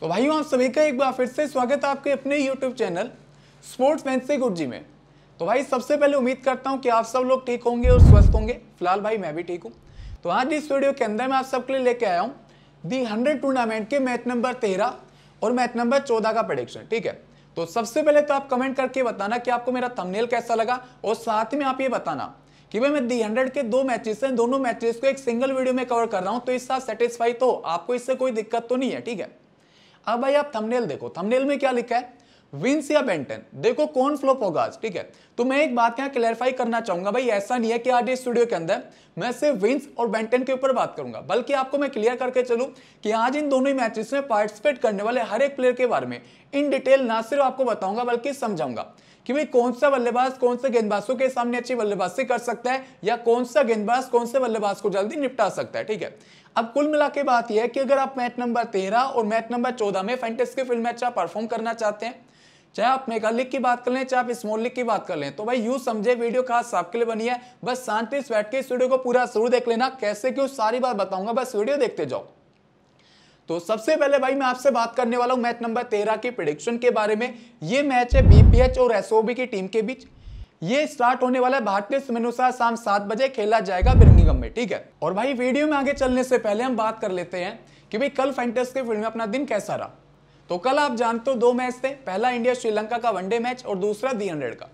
तो भाइयों आप सभी का एक बार फिर से स्वागत है आपके अपने YouTube चैनल स्पोर्ट्स से गुरुजी में तो भाई सबसे पहले उम्मीद करता हूँ कि आप सब लोग ठीक होंगे और स्वस्थ होंगे फिलहाल भाई मैं भी ठीक हूँ तो आज इस वीडियो के अंदर मैं आप सबके लिए लेके आया हूँ दी हंड्रेड टूर्नामेंट के मैच नंबर तेरह और मैच नंबर चौदह का प्रडिक्शन ठीक है तो सबसे पहले तो आप कमेंट करके बताना कि आपको मेरा थमनेल कैसा लगा और साथ में आप ये बताना कि भाई मैं दी हंड्रेड के दो मैचेस हैं दोनों मैचेस को एक सिंगल वीडियो में कवर कर रहा हूं तो इस साथ सेटिस्फाई तो आपको इससे कोई दिक्कत तो नहीं है ठीक है अब भाई आप थंबनेल देखो थंबनेल में क्या लिखा है विंस या बेंटन देखो कौन फ्लॉप होगा आज ठीक है तो मैं एक बात यहाँ क्लैरिफाई करना चाहूंगा भाई ऐसा नहीं है कि आज इस स्टूडियो के अंदर मैं सिर्फ विंस और बेंटन के ऊपर बात करूंगा बल्कि आपको मैं क्लियर करके चलूं कि आज इन दोनों ही मैचेस में पार्टिसिपेट करने वाले हर एक प्लेयर के बारे में इन डिटेल ना सिर्फ आपको बताऊंगा बल्कि समझाऊंगा कि भाई कौन सा बल्लेबाज कौन से गेंदबाजों के सामने अच्छी बल्लेबाजी कर सकता है या कौन सा गेंदबाज कौन से बल्लेबाज को जल्दी निपटा सकता है ठीक है अब कुल मिला के बात यह है कि अगर आप मैच नंबर तेरह और मैच नंबर चौदह में फैंटेसी फिल्म में अच्छा परफॉर्म करना चाहते हैं चाहे आप मेगा लीग की बात कर लें चाहे आप स्मॉल लीग की बात कर लें तो भाई यू समझे वीडियो खास आपके लिए बनी है बस शांति स्वेट के इस वीडियो को पूरा जरूर देख लेना कैसे क्यों सारी बात बताऊंगा बस वीडियो देखते जाओ तो सबसे पहले भाई मैं आपसे बात करने वाला हूं मैच नंबर तेरह की प्रिडिक्शन के बारे में ये मैच है बीपीएच और एसओबी की टीम के बीच ये स्टार्ट होने वाला है भारतीय समय अनुसार शाम सात बजे खेला जाएगा बिरंगम में ठीक है और भाई वीडियो में आगे चलने से पहले हम बात कर लेते हैं कि भाई कल फैंटेस के फील्ड में अपना दिन कैसा रहा तो कल आप जानते हो दो मैच थे पहला इंडिया श्रीलंका का वनडे मैच और दूसरा दी हंड्रेड का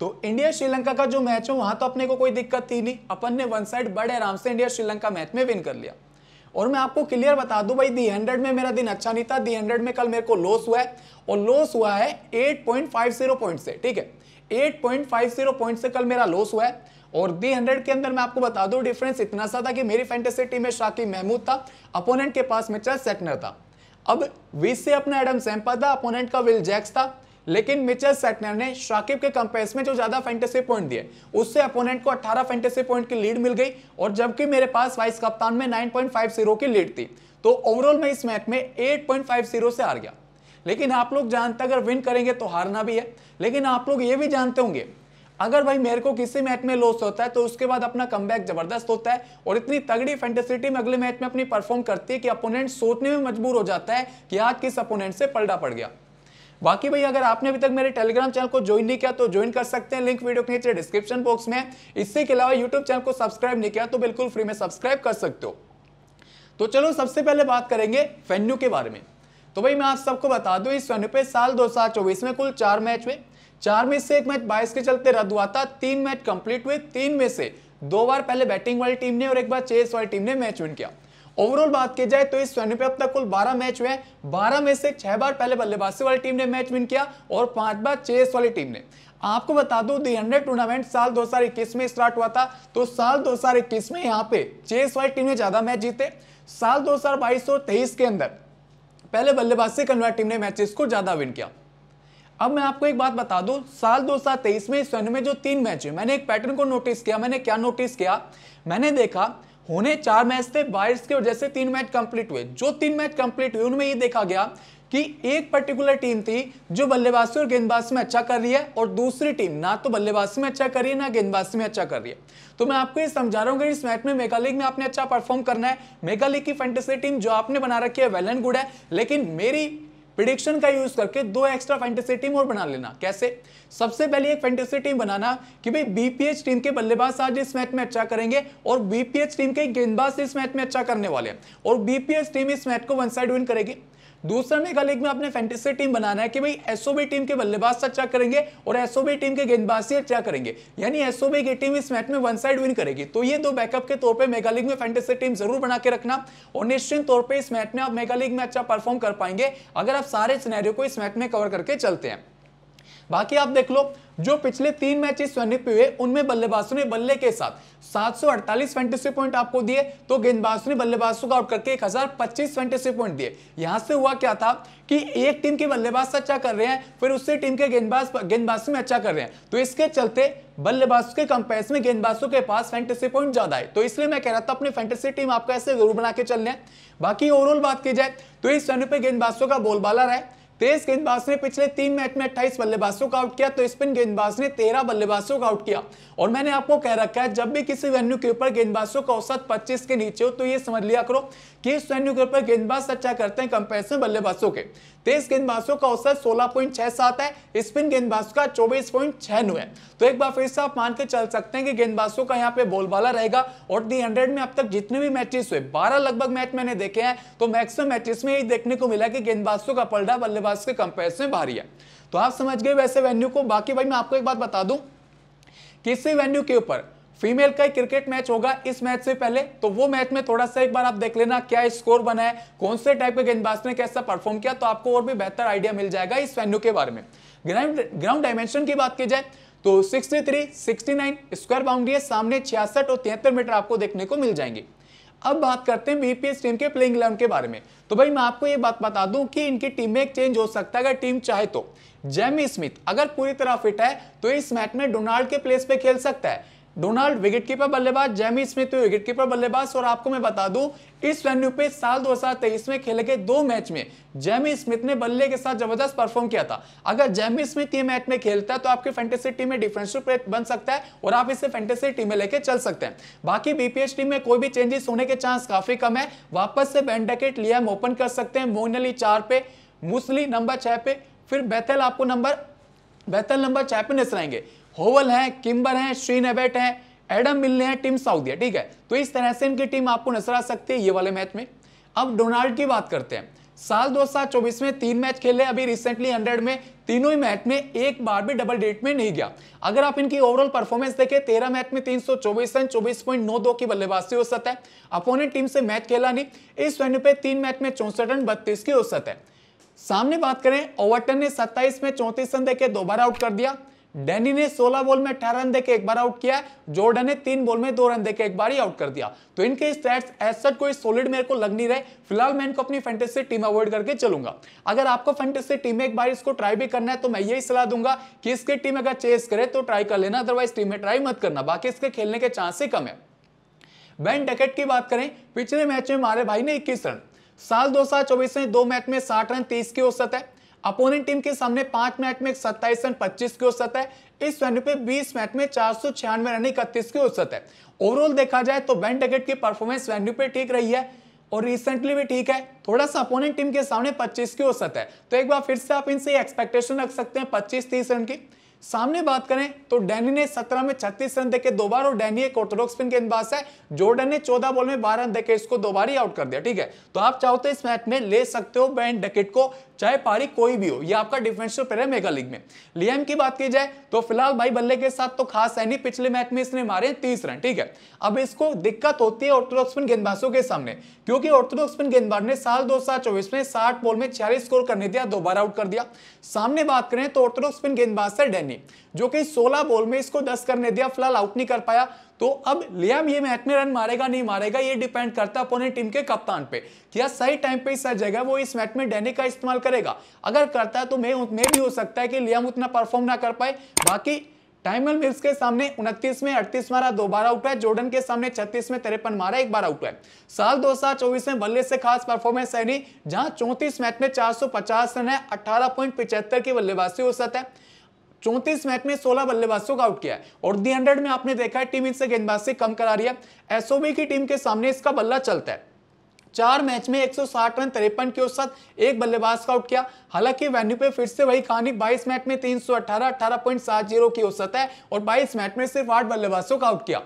तो इंडिया श्रीलंका का जो मैच है वहां तो अपने को कोई दिक्कत थी नहीं अपन ने वन साइड बड़े आराम से इंडिया श्रीलंका मैच में विन कर लिया और मैं आपको क्लियर बता दूं भाई दी हंड्रेड में मेरा दिन अच्छा नहीं था दी हंड्रेड में कल मेरे को लॉस हुआ है और लॉस हुआ है eight point five zero point से ठीक है 8.50 पॉइंट से कल मेरा लॉस हुआ है और दी हंड्रेड के अंदर मैं आपको बता दूं डिफरेंस इतना सा था कि मेरी फैंटेसी टीम में शाकिब महमूद था अपोनेंट के पास मिचल सेटनर था अब बीस से अपना एडम सैम्पा था अपोनेंट का विल जैक्स था लेकिन मिचल सेटनर ने शाकिब के कंपेयर में जो ज्यादा फैंटेसी पॉइंट दिए उससे अपोनेंट को 18 फैंटेसी पॉइंट की लीड मिल गई और जबकि मेरे पास वाइस कप्तान में 9.50 की लीड थी तो ओवरऑल मैं इस मैच में 8.50 से हार गया लेकिन आप लोग जानते अगर विन करेंगे तो हारना भी है लेकिन आप लोग ये भी जानते होंगे अगर भाई मेरे को किसी मैच में लॉस होता है तो उसके बाद अपना कम जबरदस्त होता है और इतनी तगड़ी फेंटेसिटी में अगले मैच में अपनी परफॉर्म करती है कि अपोनेंट सोचने में मजबूर हो जाता है कि आज किस अपोनेंट से पलटा पड़ गया बाकी भाई अगर आपने अभी तक मेरे टेलीग्राम चैनल को ज्वाइन नहीं किया तो ज्वाइन कर सकते हैं लिंक वीडियो के नीचे डिस्क्रिप्शन बॉक्स में इससे के अलावा यूट्यूब चैनल को सब्सक्राइब नहीं किया तो बिल्कुल फ्री में सब्सक्राइब कर सकते हो तो चलो सबसे पहले बात करेंगे फेन्यू के बारे में तो भाई मैं आप सबको बता दूं इस वनडे पे साल दो में कुल चार मैच हुए चार में से एक मैच बाईस के चलते रद्द हुआ था तीन मैच कंप्लीट हुए तीन में से दो बार पहले बैटिंग वाली टीम ने और एक बार चेस वाली टीम ने मैच विन किया ओवरऑल बात की जाए तो इस स्वर्ण पे अब तक कुल 12 मैच हुए हैं 12 में से छह बार पहले बल्लेबाजी वाली टीम ने मैच विन किया और पांच बार चेस वाली टीम ने आपको बता दू दी हंड्रेड टूर्नामेंट साल 2021 में स्टार्ट हुआ था तो साल 2021 में यहाँ पे चेस वाली टीम ने ज्यादा मैच जीते साल 2022 और 23 के अंदर पहले बल्लेबाज से कन्वर्ट टीम ने मैचेस को ज्यादा विन किया अब मैं आपको एक बात बता दूं साल दो हजार तेईस में इस में जो तीन मैच हुए मैंने एक पैटर्न को नोटिस किया मैंने क्या नोटिस किया मैंने देखा होने चार मैच थे बाइस की वजह से तीन मैच कंप्लीट हुए जो तीन मैच कंप्लीट हुए उनमें ये देखा गया कि एक पर्टिकुलर टीम थी जो बल्लेबाजी और गेंदबाजी में अच्छा कर रही है और दूसरी टीम ना तो बल्लेबाजी में अच्छा कर रही है ना गेंदबाजी में अच्छा कर रही है तो मैं आपको ये समझा रहा हूँ कि इस मैच में मेगा लीग में आपने अच्छा परफॉर्म करना है मेगा लीग की फैंटेसी टीम जो आपने बना रखी है वेल एंड गुड है लेकिन मेरी प्रिडिक्शन का यूज करके दो एक्स्ट्रा फैंटेसी टीम और बना लेना कैसे सबसे पहले एक फैंटेसी टीम बनाना कि भाई बीपीएच टीम के बल्लेबाज आज इस मैच में अच्छा करेंगे और बीपीएच टीम के गेंदबाज इस मैच में अच्छा करने वाले हैं और बीपीएच टीम इस मैच को वन साइड विन करेगी दूसरा मेगा लीग में आपने फैंटेसी टीम बनाना है कि भाई एसओबी टीम के बल्लेबाज अच्छा करेंगे और एसओबी टीम के गेंदबाज अच्छा करेंगे यानी एसओबी की टीम इस मैच में वन साइड विन करेगी तो ये दो बैकअप के तौर पर मेगा लीग में फैंटेसी टीम जरूर बना के रखना और निश्चित तौर पर इस मैच में आप मेगा लीग में अच्छा परफॉर्म कर पाएंगे अगर आप सारे सिनेरियो को इस मैच में कवर करके चलते हैं बाकी आप देख लो जो पिछले तीन मैच स्वर्णित हुए उनमें बल्लेबाजों ने बल्ले के साथ 748 फैंटेसी पॉइंट आपको दिए तो गेंदबाजों ने बल्लेबाजों को आउट करके 1025 फैंटेसी पॉइंट दिए यहां से हुआ क्या था कि एक टीम के बल्लेबाज अच्छा कर रहे हैं फिर उससे टीम के गेंदबाज गेंदबाजों में अच्छा कर रहे हैं तो इसके चलते बल्लेबाज के कंपेयर में गेंदबाजों के पास फैंटेसी पॉइंट ज्यादा है तो इसलिए मैं कह रहा था अपनी फैंटेसी टीम आपको ऐसे जरूर बना के चलने बाकी ओवरऑल बात की जाए तो इस रन पे गेंदबाजों का बोलबाला रहा है तेज गेंदबाज ने पिछले तीन मैच में अट्ठाईस बल्लेबाजों का आउट किया तो स्पिन गेंदबाज ने तेरह बल्लेबाजों का आउट किया और मैंने आपको कह रखा है जब भी किसी वेन्यू के ऊपर गेंदबाजों का औसत पच्चीस के नीचे हो तो ये समझ लिया करो कि इस वेन्यू के ऊपर गेंदबाज अच्छा करते हैं कंपेरिजन बल्लेबाजों के तेज गेंदबाजों का औसत सोलह पॉइंट छह सात है स्पिन गेंदबाजों का चौबीस पॉइंट छह नौ है तो एक बार फिर से आप मान के चल सकते हैं कि गेंदबाजों का यहाँ पे बोलबाला रहेगा और दी हंड्रेड में अब तक जितने भी मैचेस हुए बारह लगभग मैच मैंने देखे हैं तो मैक्सिम मैचेस में यही देखने को मिला कि गेंदबाजों का पलड़ा बल्लेबाज के कंपेयर में भारी है तो आप समझ गए वैसे वेन्यू को बाकी भाई मैं आपको एक बात बता दूं किसी वेन्यू के ऊपर फीमेल का क्रिकेट मैच होगा इस मैच से पहले तो वो मैच में थोड़ा सा एक बार आप देख लेना क्या स्कोर बना है कौन से टाइप के गेंदबाज ने कैसा परफॉर्म किया तो आपको और भी बेहतर आइडिया मिल जाएगा इस वेन्यू के बारे में ग्राउंड डायमेंशन की बात की जाए तो 63, 69 स्क्वायर बाउंड्री है सामने 66 और तिहत्तर मीटर आपको देखने को मिल जाएंगे अब बात करते हैं बीपीएस टीम के प्लेइंग इलेवन के बारे में तो भाई मैं आपको ये बात बता दूं कि इनकी टीम में एक चेंज हो सकता है अगर टीम चाहे तो जेमी स्मिथ अगर पूरी तरह फिट है तो इस मैच में डोनाल्ड के प्लेस पे खेल सकता है डोनाल्ड विकेट कीपर बल्लेबाज जैमी स्मिथ विकेट कीपर बल्लेबाज और आपको मैं बता दूं इस वेन्यू पे साल 2023 में खेले गए दो मैच में जैमी स्मिथ ने बल्ले के साथ जबरदस्त परफॉर्म किया था अगर जैमी स्मिथ ये मैच में खेलता है तो आपकी फैंटेसी टीम में डिफरेंशियल प्लेयर बन सकता है और आप इसे फैंटेसी टीम में लेके चल सकते हैं बाकी बीपीएस टीम में कोई भी चेंजेस होने के चांस काफी कम है वापस से बैंडेकेट लिया ओपन कर सकते हैं मोइन अली चार पे मुस्ली नंबर छह पे फिर बैतल आपको नंबर बैतल नंबर छह नजर आएंगे होवल है किम्बर है एबेट है एडम मिलने हैं टीम साउदी ठीक है तो इस तरह से इनकी टीम आपको नजर आ सकती है ये वाले मैच में अब डोनाल्ड की बात करते हैं साल दो हजार चौबीस में तीन मैच खेले अभी रिसेंटली हंड्रेड में तीनों ही मैच में एक बार भी डबल डेट में नहीं गया अगर आप इनकी ओवरऑल परफॉर्मेंस देखें तेरह मैच में तीन सौ चौबीस रन चौबीस पॉइंट नौ दो की बल्लेबाजी औसत है अपोनेंट टीम से मैच खेला नहीं इस वेन्यू पे तीन मैच में चौसठ रन बत्तीस की औसत है सामने बात करें ओवरटन ने सत्ताईस में चौंतीस रन देकर दोबारा आउट कर दिया डेनी ने 16 बॉल में अठारह रन देकर एक बार आउट किया जोर्डन ने तीन बॉल में दो रन देकर एक बार ही आउट कर दिया तो इनके स्टैट्स ऐसा कोई सॉलिड मेरे को लग नहीं रहे फिलहाल मैं इनको अपनी फैंटेसी टीम अवॉइड करके चलूंगा अगर आपको फैंटेसी टीम में एक बार इसको ट्राई भी करना है तो मैं यही सलाह दूंगा कि इसकी टीम अगर चेस करे तो ट्राई कर लेना अदरवाइज टीम में ट्राई मत करना बाकी इसके खेलने के चांस ही कम है बैन डकेट की बात करें पिछले मैच में हमारे भाई ने इक्कीस रन साल दो हजार चौबीस में दो मैच में साठ रन तीस की औसत है अपोनेंट टीम के सामने पांच मैच में एक सत्ताईस रन पच्चीस की औसत है इस वेन्यू पे 20 मैच में चार सौ छियानवे रन इकतीस की औसत है ओवरऑल देखा जाए तो बैन डगेट की परफॉर्मेंस वेन्यू पे ठीक रही है और रिसेंटली भी ठीक है थोड़ा सा अपोनेंट टीम के सामने 25 की औसत है तो एक बार फिर से आप इनसे एक्सपेक्टेशन रख सकते हैं पच्चीस तीस रन की सामने बात करें तो डेनी ने 17 में 36 रन देके दो बार और डेनी एक ऑर्थोडॉक्स स्पिन गेंदबाज है जोर्डन ने 14 बॉल में 12 रन देके इसको दोबारा ही आउट कर दिया ठीक है तो आप चाहो तो इस मैच में ले सकते हो बैन डकेट को चाहे पारी कोई भी हो ये आपका डिफेंसिव प्लेयर है मेगा लीग में लियाम की बात की जाए तो फिलहाल भाई बल्ले के साथ तो खास है नहीं पिछले मैच में इसने मारे तीस रन ठीक है अब इसको दिक्कत होती है ऑर्थोडॉक्सपिन गेंदबाजों के सामने क्योंकि ऑर्थोडॉक्सपिन गेंदबाज ने साल दो हजार चौबीस में साठ बॉल में छियालीस स्कोर करने दिया दो बार आउट कर दिया सामने बात करें तो ऑर्थोडॉक्सपिन गेंदबाज से डेनी जो कि सोलह बॉल में इसको दस करने दिया फिलहाल आउट नहीं कर पाया तो अब लियाम ये मैच में रन मारेगा नहीं मारेगा ये डिपेंड करता है अपोनेंट टीम के कप्तान पे क्या सही टाइम पे सर जगह वो इस मैच में डेनी का इस्तेमाल करेगा अगर करता है तो मे मे भी हो सकता है कि लियाम उतना परफॉर्म ना कर पाए बाकी टाइमल मिल्स के सामने उनतीस में 38 मारा दो बार आउट है जोर्डन के सामने 36 में तिरपन मारा एक बार आउट है साल 2024 में बल्ले से खास परफॉर्मेंस है नहीं जहां 34 मैच में 450 रन है अठारह की बल्लेबाजी हो सकता है चौंतीस मैच में सोलह बल्लेबाजों को आउट किया है और दी हंड्रेड में आपने देखा है टीम इनसे गेंदबाज से कम करा रही है एसओबी की टीम के सामने इसका बल्ला चलता है चार मैच में 160 रन तिरपन के औसत एक बल्लेबाज का आउट किया हालांकि वेन्यू पे फिर से वही कहानी 22 मैच में 318 18.70 की औसत है और 22 मैच में सिर्फ आठ बल्लेबाजों का आउट किया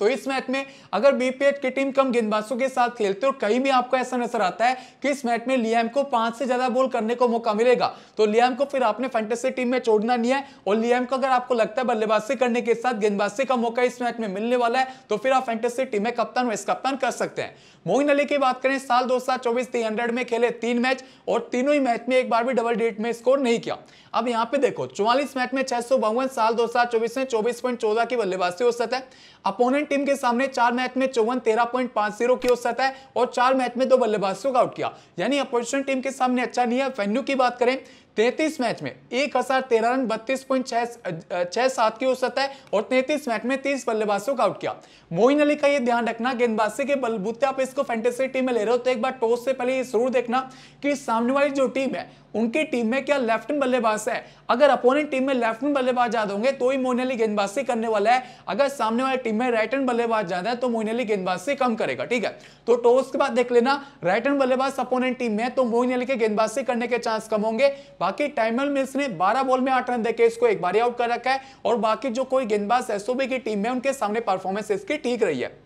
तो इस मैच में अगर बीपीएच की टीम कम गेंदबाजों के साथ खेलते और कहीं भी आपको ऐसा नजर आता है कि इस मैच में लियाम को पांच से ज्यादा बॉल करने को मौका मिलेगा तो लियाम को फिर आपने फैंटेसी टीम में छोड़ना नहीं है और लियाम को अगर आपको लगता है बल्लेबाजी करने के साथ गेंदबाजी का मौका इस मैच में मिलने वाला है तो फिर आप फैंटेसी टीम में कप्तान वाइस कप्तान कर सकते हैं मोहिन अली की बात करें साल दो हजार चौबीस में खेले तीन मैच और तीनों ही मैच में एक बार भी डबल डेट में स्कोर नहीं किया अब यहाँ पे देखो चौवालीस मैच में छह सौ बावन साल दो चौबीस में चौबीस पॉइंट चौदह की बल्लेबाजी औसत है अपोनेंट टीम के सामने चार मैच में चौवन तेरह पॉइंट पांच जीरो की औसत है और चार मैच में दो बल्लेबाजों का आउट किया यानी अपोजिशन टीम के सामने अच्छा नहीं है वेन्यू की बात करें तैतीस मैच में एक हजार तेरह रन बत्तीस पॉइंट छह सात की औसत है और तैतीस मैच में तीस बल्लेबाजों का आउट किया मोइन अली का ये ध्यान रखना गेंदबाजी के बलबूते आप इसको फैंटेसी टीम में ले रहे हो तो एक बार टॉस से पहले ये जरूर देखना कि सामने वाली जो टीम है उनकी टीम में क्या लेफ्ट बल्लेबाज है अगर अपोनेंट टीम में लेफ्ट बल्लेबाज ज्यादा होंगे तो ही मोइन अली गेंदबाजी करने वाला है अगर सामने वाली टीम में राइट हैंड बल्लेबाज ज्यादा है तो मोइन अली गेंदबाजी कम करेगा ठीक है तो टॉस के बाद देख लेना राइट हैंड बल्लेबाज अपोनेंट टीम में तो मोइन अली के गेंदबाजी करने के चांस कम होंगे बाकी टाइमल मिल्स ने बारह बॉल में आठ रन देकर इसको एक बार आउट कर रखा है और बाकी जो कोई गेंदबाज एसओबी की टीम में उनके सामने परफॉर्मेंस इसकी ठीक रही है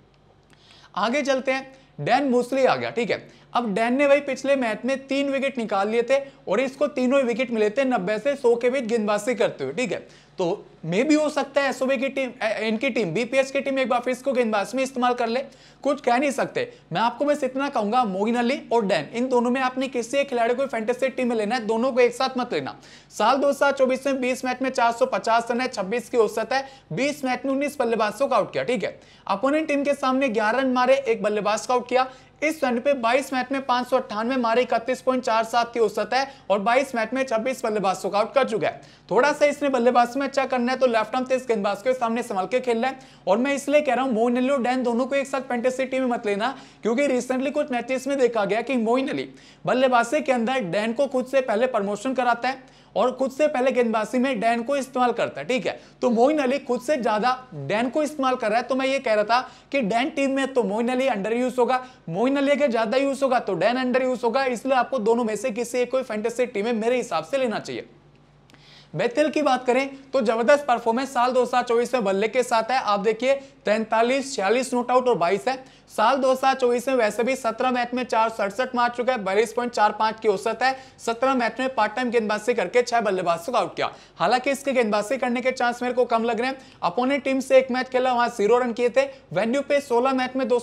आगे चलते हैं डैन मूसली आ गया ठीक है अब डैन ने भाई पिछले मैच में तीन विकेट निकाल लिए थे और इसको तीनों विकेट मिले थे नब्बे से सौ के बीच गेंदबाजी करते हुए ठीक है तो मे भी हो सकता है एसओबी की टीम इनकी टीम बीपीएस की टीम एक बार फिर इसको गेंदबाज में इस्तेमाल कर ले कुछ कह नहीं सकते मैं आपको बस इतना कहूंगा मोइन अली और डैन इन दोनों में आपने किसी एक खिलाड़ी को फैंटेसी टीम में लेना है दोनों को एक साथ मत लेना साल दो हजार चौबीस में बीस मैच में चार सौ पचास रन है छब्बीस की औसत है बीस मैच में उन्नीस बल्लेबाजों का आउट किया ठीक है अपोनेंट टीम के सामने ग्यारह रन मारे एक बल्लेबाज का आउट किया इस रन पे 22 मैच में पांच सौ अट्ठानवे मारे इकतीस पॉइंट चार सात की औसत है और 22 मैच में 26 बल्लेबाज आउट कर चुका है थोड़ा सा इसने बल्लेबाज में अच्छा करना है तो लेफ्ट आर्म तेज गेंदबाज के सामने संभाल के खेलना है और मैं इसलिए कह रहा हूं मोइन अली और डैन दोनों को एक साथ फेंटेसी टीम में मत लेना क्योंकि रिसेंटली कुछ मैचेस में देखा गया कि मोइन अली बल्लेबाजी के अंदर डैन को खुद से पहले प्रमोशन कराता है और खुद से पहले गेंदबाजी में डैन को इस्तेमाल करता है ठीक है तो मोइन अली खुद से ज्यादा डैन को इस्तेमाल कर रहा है तो मैं ये कह रहा था कि डैन टीम में तो मोइन अली अंडर यूज होगा मोइन अली अगर ज्यादा यूज होगा तो डैन अंडर यूज होगा इसलिए आपको दोनों में से किसी एक कोई फैंटेसी टीम है मेरे हिसाब से लेना चाहिए बेथेल की बात करें तो जबरदस्त परफॉर्मेंस साल 2024 में बल्ले के साथ है आप देखिए तैंतालीस छियालीस नोट आउट और 22 है साल 2024 में वैसे भी 17 मैच में चार सड़सठ मार चुका है बयालीस पॉइंट चार पांच की औसत है 17 मैच में पार्ट टाइम गेंदबाजी करके छह बल्लेबाजों को आउट किया हालांकि इसके गेंदबाजी करने के चांस मेरे को कम लग रहे हैं अपोनेंट टीम से एक मैच खेला वहां जीरो रन किए थे वेन्यू पे सोलह मैच में दो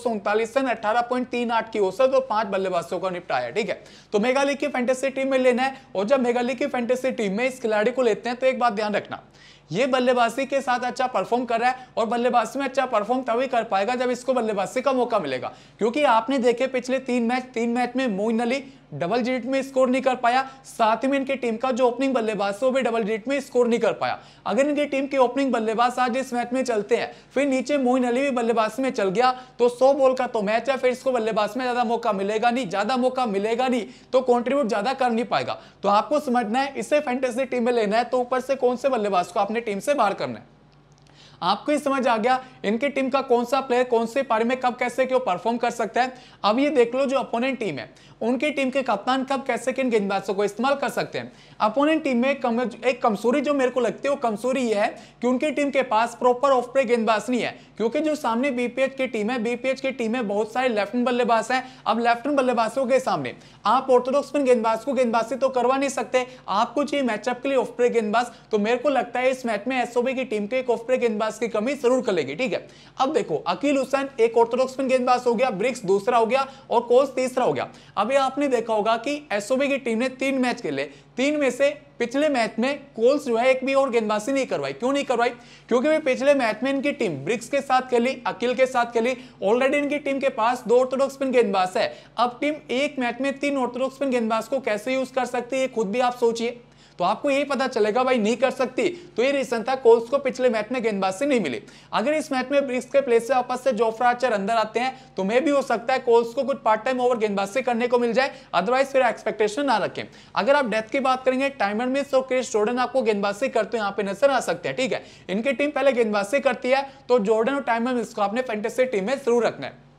रन अठारह की औसत और पांच बल्लेबाजों को निपटाया ठीक है तो मेघालय की फैंटेसी टीम में लेना है और जब मेघालय की फैंटेसी टीम में इस खिलाड़ी को लेते देखते हैं तो एक बात ध्यान रखना ये बल्लेबाजी के साथ अच्छा परफॉर्म कर रहा है और बल्लेबाजी में अच्छा परफॉर्म तभी कर पाएगा जब इसको बल्लेबाजी का मौका मिलेगा क्योंकि आपने देखे पिछले तीन मैच तीन मैच में मोइन अली डबल डिजिट में स्कोर नहीं कर पाया साथ ही में इनकी टीम का जो ओपनिंग बल्लेबाज है वो भी डबल डिजिट में स्कोर नहीं कर पाया अगर इनकी टीम के ओपनिंग बल्लेबाज आज इस मैच में चलते हैं फिर नीचे मोइन अली भी बल्लेबाज में चल गया तो सौ बॉल का तो मैच है फिर इसको बल्लेबाज में ज्यादा मौका मिलेगा नहीं ज्यादा मौका मिलेगा नहीं तो कॉन्ट्रीब्यूट ज्यादा कर नहीं पाएगा तो आपको समझना है इसे फैंटेसी टीम में लेना है तो ऊपर से कौन से बल्लेबाज को आपने टीम से बाहर करना है आपको ही समझ आ गया इनकी टीम का कौन सा प्लेयर कौन से पारी में कब कैसे क्यों परफॉर्म कर सकता है अब ये देख लो जो अपोनेंट टीम है उनकी टीम के कप्तान कब कैसे किन गेंदबाजों को इस्तेमाल कर सकते हैं अपोनेंट टीम में कम, एक कमजोरी जो मेरे को लगती है वो कमजोरी ये है कि उनकी टीम के पास प्रॉपर ऑफ प्ले गेंदबाज नहीं है क्योंकि जो सामने बीपीएच की टीम है बीपीएच की टीम में बहुत सारे लेफ्ट बल्लेबाज है अब लेफ्ट बल्लेबाजों के सामने आप ऑर्थोडॉक्स स्पिन गेंदबाज को गेंदबाजी तो करवा नहीं सकते आपको चाहिए मैचअप के लिए ऑफ ब्रेक गेंदबाज तो मेरे को लगता है इस मैच में एसओबी की टीम को एक ऑफ ब्रेक गेंदबाज की कमी जरूर करेगी ठीक है अब देखो अकील हुसैन एक ऑर्थोडॉक्स स्पिन गेंदबाज हो गया ब्रिक्स दूसरा हो गया और कोच तीसरा हो गया अभी आपने देखा होगा कि एसओबी की टीम ने तीन मैच खेले तीन में से पिछले मैच में कोल्स जो है एक भी और गेंदबाजी नहीं करवाई क्यों नहीं करवाई क्योंकि वे पिछले मैच में इनकी टीम ब्रिक्स के साथ खेली अकिल के साथ खेली ऑलरेडी इनकी टीम के पास दो ऑर्थोडॉक्स स्पिन गेंदबाज है अब टीम एक मैच में तीन ऑर्थोडॉक्स स्पिन गेंदबाज को कैसे यूज कर सकती है खुद भी आप सोचिए तो आपको ये पता चलेगा भाई नहीं कर सकती तो ये रीजन था कोल्स को पिछले मैच में गेंदबाज से नहीं मिली अगर इस मैच में ब्रिक्स के प्लेस से वापस से जोफ्रा आर्चर अंदर आते हैं तो मे भी हो सकता है कोल्स को कुछ पार्ट टाइम ओवर गेंदबाज से करने को मिल जाए अदरवाइज फिर एक्सपेक्टेशन ना रखें अगर आप डेथ की बात करेंगे टाइमर मिस और क्रिस जोर्डन आपको गेंदबाज से करते यहाँ पे नजर आ सकते हैं ठीक है इनकी टीम पहले गेंदबाज से करती है तो जोर्डन और टाइमर मिस को आपने फेंटेसी टीम में जरूर रखना है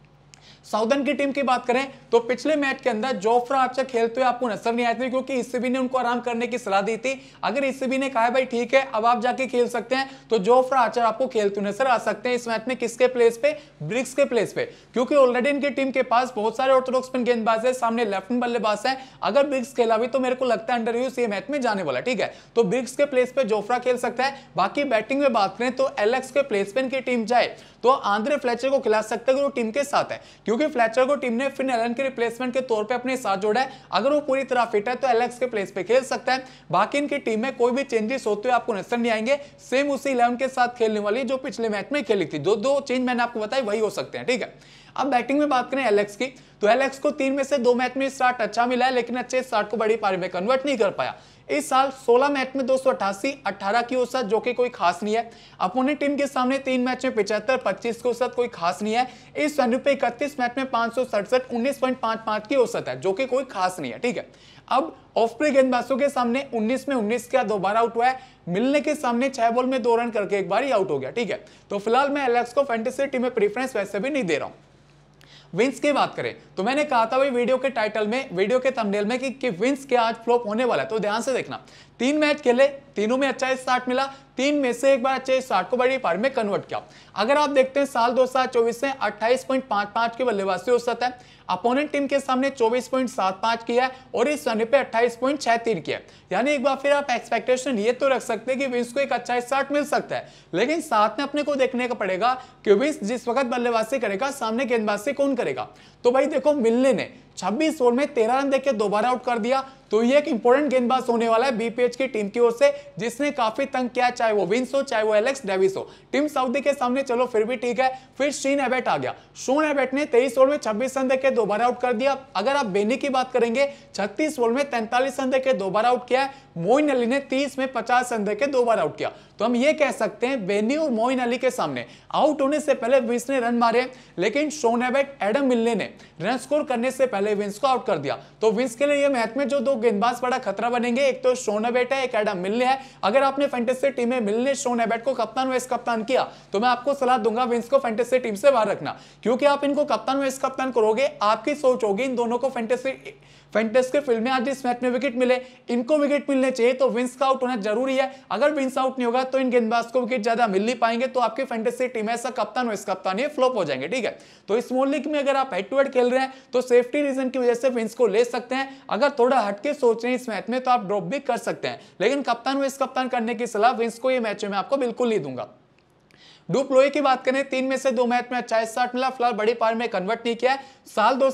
साउदर्न की टीम की बात करें तो पिछले मैच के अंदर जोफ्रा आपसे खेलते हुए आपको नजर नहीं आए थे क्योंकि ईसीबी ने उनको आराम करने की सलाह दी थी अगर ईसीबी ने कहा भाई ठीक है अब आप जाके खेल सकते हैं तो जोफ्रा आचार आपको खेलते हुए नजर आ सकते हैं इस मैच में किसके प्लेस पे ब्रिक्स के प्लेस पे क्योंकि ऑलरेडी इनकी टीम के पास बहुत सारे ऑर्थोडॉक्स पिन गेंदबाज है सामने लेफ्ट बल्लेबाज है अगर ब्रिक्स खेला भी तो मेरे को लगता है अंडर यूज ये मैच में जाने वाला ठीक है तो ब्रिक्स के प्लेस पे जोफ्रा खेल सकता है बाकी बैटिंग में बात करें तो एलेक्स के प्लेस पे इनकी टीम जाए तो आंद्रे फ्लैचर को खिला सकते हैं वो टीम के साथ है क्योंकि क्योंकि फ्लैचर को टीम ने फिन एलन के रिप्लेसमेंट के तौर पर अपने साथ जोड़ा है अगर वो पूरी तरह फिट है तो एलेक्स के प्लेस पे खेल सकता है बाकी इनकी टीम में कोई भी चेंजेस होते हुए आपको नजर नहीं आएंगे सेम उसी इलेवन के साथ खेलने वाली जो पिछले मैच में खेली थी जो दो चेंज मैंने आपको बताया वही हो सकते हैं ठीक है अब बैटिंग में बात करें एलेक्स की तो एलेक्स को तीन में से दो मैच में स्टार्ट अच्छा मिला है लेकिन अच्छे स्टार्ट को बड़ी पारी में कन्वर्ट नहीं कर पाया इस साल 16 मैच में दो सौ की औसत जो कि कोई खास नहीं है अपोनेंट टीम के सामने तीन मैच में पिछहत्तर पच्चीस की औसत कोई खास नहीं है इस वेन्यू पे इकतीस मैच में पांच सौ सड़सठ उन्नीस पॉइंट पांच पांच की औसत है जो कि कोई खास नहीं है ठीक है अब ऑफ ब्रेक गेंदबाजों के सामने 19 में 19 का दोबारा आउट हुआ है मिलने के सामने छह बॉल में दो रन करके एक बार ही आउट हो गया ठीक है तो फिलहाल मैं एलेक्स को फैंटेसी टीम में प्रेफरेंस वैसे भी नहीं दे रहा हूं विंस की बात करें तो मैंने कहा था भाई वीडियो के टाइटल में वीडियो के तमनेल में कि, कि विंस के आज फ्लॉप होने वाला है तो ध्यान से देखना तीन मैच खेले तीनों में अच्छा स्टार्ट मिला तीन में से एक बार अच्छे स्टार्ट को बड़ी पार में कन्वर्ट किया अगर आप देखते हैं साल दो हजार चौबीस में अट्ठाईस पॉइंट पांच पांच की बल्लेबाजी औसत है अपोनेंट टीम के सामने चौबीस पॉइंट सात पांच की है और इस रन पे अट्ठाईस पॉइंट छह तीन की है यानी एक बार फिर आप एक्सपेक्टेशन ये तो रख सकते हैं कि विंस को एक अच्छा स्टार्ट मिल सकता है लेकिन साथ में अपने को देखने का पड़ेगा कि विंस जिस वक्त बल्लेबाजी करेगा सामने गेंदबाजी कौन करेगा तो भाई देखो मिलने ने छब्बीस ओवर में तेरह रन देकर दोबारा आउट कर दिया तो ये एक इंपॉर्टेंट गेंदबाज होने वाला है बीपीएच की टीम की ओर से जिसने काफी तंग किया चाहे वो विंस हो चाहे वो एलेक्स डेविस हो टीम साउदी के सामने चलो फिर भी ठीक है फिर शीन एबेट आ गया शोन एबेट ने 23 ओवर में 26 रन देकर दोबारा आउट कर दिया अगर आप बेनी की बात करेंगे 36 ओवर में 43 रन देकर दोबारा आउट किया है मोइन अली ने तीस में पचास रन देकर दोबारा आउट किया तो हम ये कह सकते हैं बेनी और मोइन अली के सामने आउट होने से पहले विंस ने रन मारे लेकिन शोनेबेट एडम मिलने ने रन स्कोर करने से पहले विंस को आउट कर दिया तो विंस के लिए ये मैच में जो दो गेंदबाज बड़ा खतरा बनेंगे एक तो शोनेबेट है एक एडम मिलने है अगर आपने फेंटेसी टीम में मिलने शोनेबेट को कप्तान वाइस कप्तान किया तो मैं आपको सलाह दूंगा विंस को फेंटेसी टीम से बाहर रखना क्योंकि आप इनको कप्तान वाइस कप्तान करोगे आपकी सोच होगी इन दोनों को फेंटेसी फेंटेस की फील्ड में आज इस मैच में विकेट मिले इनको विकेट मिलने चाहिए तो विंस का आउट होना जरूरी है अगर विंस आउट नहीं होगा तो इन गेंदबाज को विकेट ज्यादा मिल नहीं पाएंगे तो आपकी फेंटेसी टीम ऐसा कप्तान हो इस कप्तान ये फ्लॉप हो जाएंगे ठीक है तो स्मॉल लीग में अगर आप हेड टू हेड खेल रहे हैं तो सेफ्टी रीजन की वजह से विंस को ले सकते हैं अगर थोड़ा हटके सोच रहे हैं इस मैच में तो आप ड्रॉप भी कर सकते हैं लेकिन कप्तान इस कप्तान करने की सलाह विंस को ये मैच में आपको बिल्कुल नहीं दूंगा डुप लोहे की बात करें तीन में से दो मैच में अच्छा साठ मिला फिलहाल बड़ी पार में कन्वर्ट नहीं किया साल दो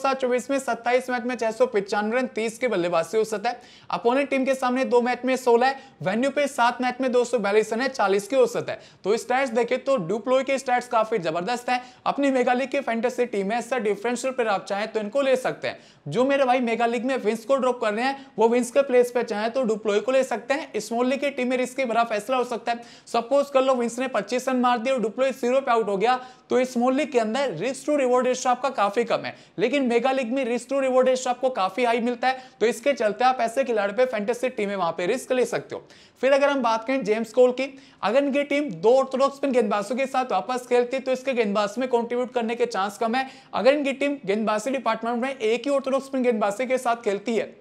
में सत्ताईस मैच में छह सौ रन तीस की बल्लेबाजी सकता है अपोनेंट टीम के सामने दो मैच में सोलह वेन्यू पे सात मैच में दो सौ बयालीस रन है चालीस की औसत है तो स्टैट्स देखे तो लोहे के स्टैट्स काफी जबरदस्त है अपनी मेगा की फैंटेसी टीम है इससे डिफरेंशियल पर आप चाहें तो इनको ले सकते हैं जो मेरे भाई मेगा लीग में विंस को ड्रॉप कर रहे हैं वो विंस के प्लेस पे चाहें तो डुप्लोई को ले सकते हैं स्मॉल लीग की टीम में रिस्क बड़ा फैसला हो सकता है सपोज कर लो विंस ने पच्चीस रन मार दिए और डुप्लोइट पे आउट हो गया तो स्मॉल लीग के अंदर रिस्क टू रिवॉर्ड रेशो आपका काफी कम है लेकिन मेगा लीग में रिस्क टू रिवॉर्ड रेशो आपको काफी हाई मिलता है तो इसके चलते आप ऐसे खिलाड़ी पे फैंटेसी टीमें वहां पे रिस्क ले सकते हो फिर अगर हम बात करें जेम्स कोल की अगर इनकी टीम दो ऑर्थोडॉक्स स्पिन गेंदबाजों के साथ वापस खेलती तो इसके गेंदबाज में कॉन्ट्रीब्यूट करने के चांस कम है अगर इनकी टीम गेंदबाजी डिपार्टमेंट में एक ही ऑर्थोडॉक्स स्पिन गेंदबाजी के साथ खेलती है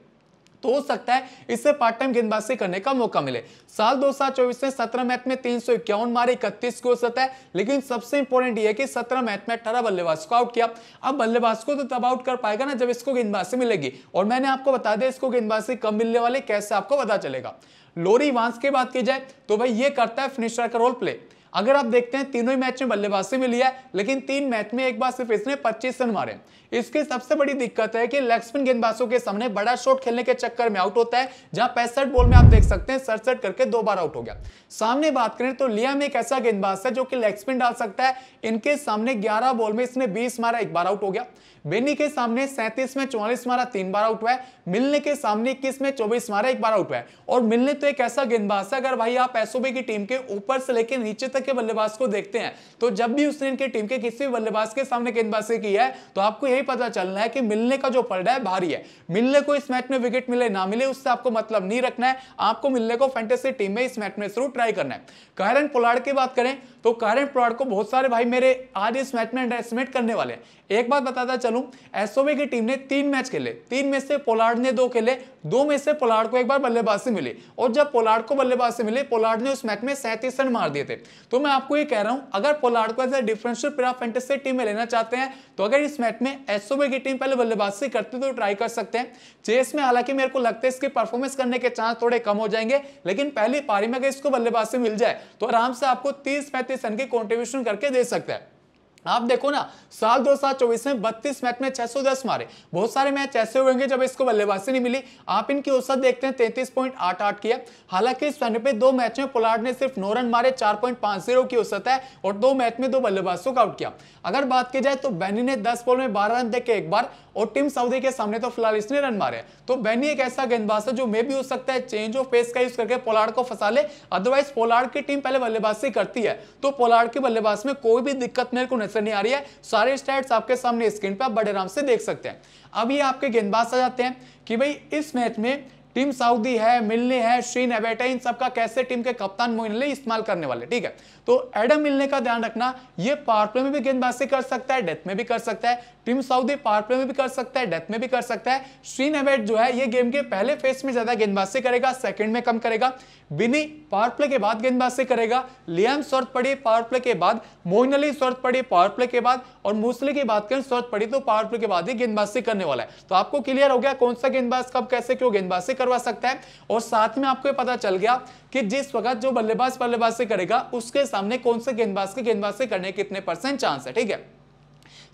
तो हो सकता है इससे पार्ट टाइम गेंदबाजी करने का मौका मिले साल दो हजार चौबीस में सत्रह मैच में तीन सौ इक्यावन मारे इकतीस की औसत है लेकिन सबसे इंपॉर्टेंट यह कि सत्रह मैच में अठारह बल्लेबाज को आउट किया अब बल्लेबाज को तो तब आउट कर पाएगा ना जब इसको गेंदबाजी मिलेगी और मैंने आपको बता दिया इसको गेंदबाजी कम मिलने वाले कैसे आपको पता चलेगा लोरी वांस की बात की जाए तो भाई ये करता है फिनिशर का रोल प्ले अगर आप देखते हैं तीनों ही मैच में बल्लेबाजी मिली है लेकिन तीन मैच में एक बार सिर्फ इसने 25 रन मारे इसकी सबसे बड़ी दिक्कत है कि लेग स्पिन गेंदबाजों के सामने बड़ा शॉट खेलने के चक्कर में आउट होता है जहां पैंसठ बॉल में आप देख सकते हैं सड़सठ करके दो बार आउट हो गया सामने बात करें तो लियाम एक ऐसा गेंदबाज है जो कि लेग स्पिन डाल सकता है इनके सामने ग्यारह बॉल में इसने बीस मारा एक बार आउट हो गया बेनी के सामने सैंतीस में चौवालीस मारा तीन बार आउट हुआ है मिलने के सामने इक्कीस में चौबीस मारा एक बार आउट हुआ है और मिलने तो एक ऐसा गेंदबाज है अगर भाई आप एसओबी की टीम के ऊपर से लेकर नीचे तक के बल्लेबाज को देखते हैं तो जब भी उसने इनके टीम के किसी भी बल्लेबाज के सामने गेंदबाजी की है तो आपको यह यही पता चलना है कि मिलने का जो पलड़ा है भारी है मिलने को इस मैच में विकेट मिले ना मिले उससे आपको मतलब नहीं रखना है आपको मिलने को फैंटेसी टीम में इस मैच में शुरू ट्राई करना है कहरन पोलाड़ की बात करें तो करंट प्रोडक्ट को बहुत सारे भाई मेरे आज इस मैच में अंडर करने वाले हैं एक बात बताता चलूं एसओबी की टीम ने तीन मैच खेले तीन में से पोलार्ड ने दो खेले दो में से पोलार्ड को एक बार बल्लेबाज से मिली और जब पोलार्ड को बल्लेबाज से मिले पोलार्ड ने उस मैच में सैंतीस रन मार दिए थे तो मैं आपको ये कह रहा हूं अगर पोलार्ड को as a differential player fantasy team में लेना चाहते हैं तो अगर इस मैच में एसओबी की टीम पहले बल्लेबाज से करती तो ट्राई कर सकते हैं चेस में हालांकि मेरे को लगता है इसकी परफॉर्मेंस करने के चांस थोड़े कम हो जाएंगे लेकिन पहली पारी में अगर इसको बल्लेबाज से मिल जाए तो आराम से आपको तीस पैंतीस सन के कॉन्ट्रीब्यूशन करके दे सकता है आप देखो ना साल दो हजार चौबीस में बत्तीस मैच में 610 मारे बहुत सारे मैच ऐसे हुएंगे जब इसको बल्लेबाजी नहीं मिली आप इनकी औसत देखते हैं तैतीस पॉइंट आठ आठ की है हालांकि इस पहने पे दो मैच में पोलार्ड ने सिर्फ नौ रन मारे चार पॉइंट पांच जीरो की औसत है और दो मैच में दो बल्लेबाजों का आउट किया अगर बात की जाए तो बैनी ने दस बॉल में बारह रन देखे एक बार और टीम सऊदी के सामने तो फिलहाल इसने रन मारे तो बैनी एक ऐसा गेंदबाज है जो मे भी हो सकता है चेंज ऑफ पेस का यूज करके पोलार्ड को फंसा ले अदरवाइज पोलार्ड की टीम पहले बल्लेबाजी करती है तो पोलार्ड की बल्लेबाज में कोई भी दिक्कत मेरे को नजर नहीं आ रही है सारे स्टैट्स आपके सामने स्क्रीन पर आप बड़े आराम से देख सकते हैं अब ये आपके गेंदबाज आ जाते हैं कि भाई इस मैच में टीम साउदी है मिलने है श्रीन इन सबका कैसे टीम के कप्तान मोइन अली इस्तेमाल करने वाले ठीक है तो एडम मिलने का ध्यान रखना ये पावर प्ले में भी गेंदबाजी कर सकता है डेथ में भी कर सकता है टीम साउदी पावर प्ले में भी कर सकता है डेथ में भी कर सकता है श्रीन एवेट जो है ये गेम के पहले फेस में ज्यादा गेंदबाजी करेगा सेकंड में कम करेगा बिनी पावर प्ले के बाद गेंदबाजी करेगा लियाम स्वर्थ पड़ी पावर प्ले के बाद मोहन अली स्वर्थ पड़ी पावर प्ले के बाद और मूसली की बात करें स्वर्थ पड़ी तो पावर प्ले के बाद ही गेंदबाजी करने वाला है तो आपको क्लियर हो गया कौन सा गेंदबाज कब कैसे क्यों गेंदबाजी करवा सकता है और साथ में आपको पता चल गया कि जिस वक्त जो बल्लेबाज बल्लेबाज से करेगा उसके सामने कौन से गेंदबाज के गेंदबाज से करने कितने परसेंट चांस है ठीक है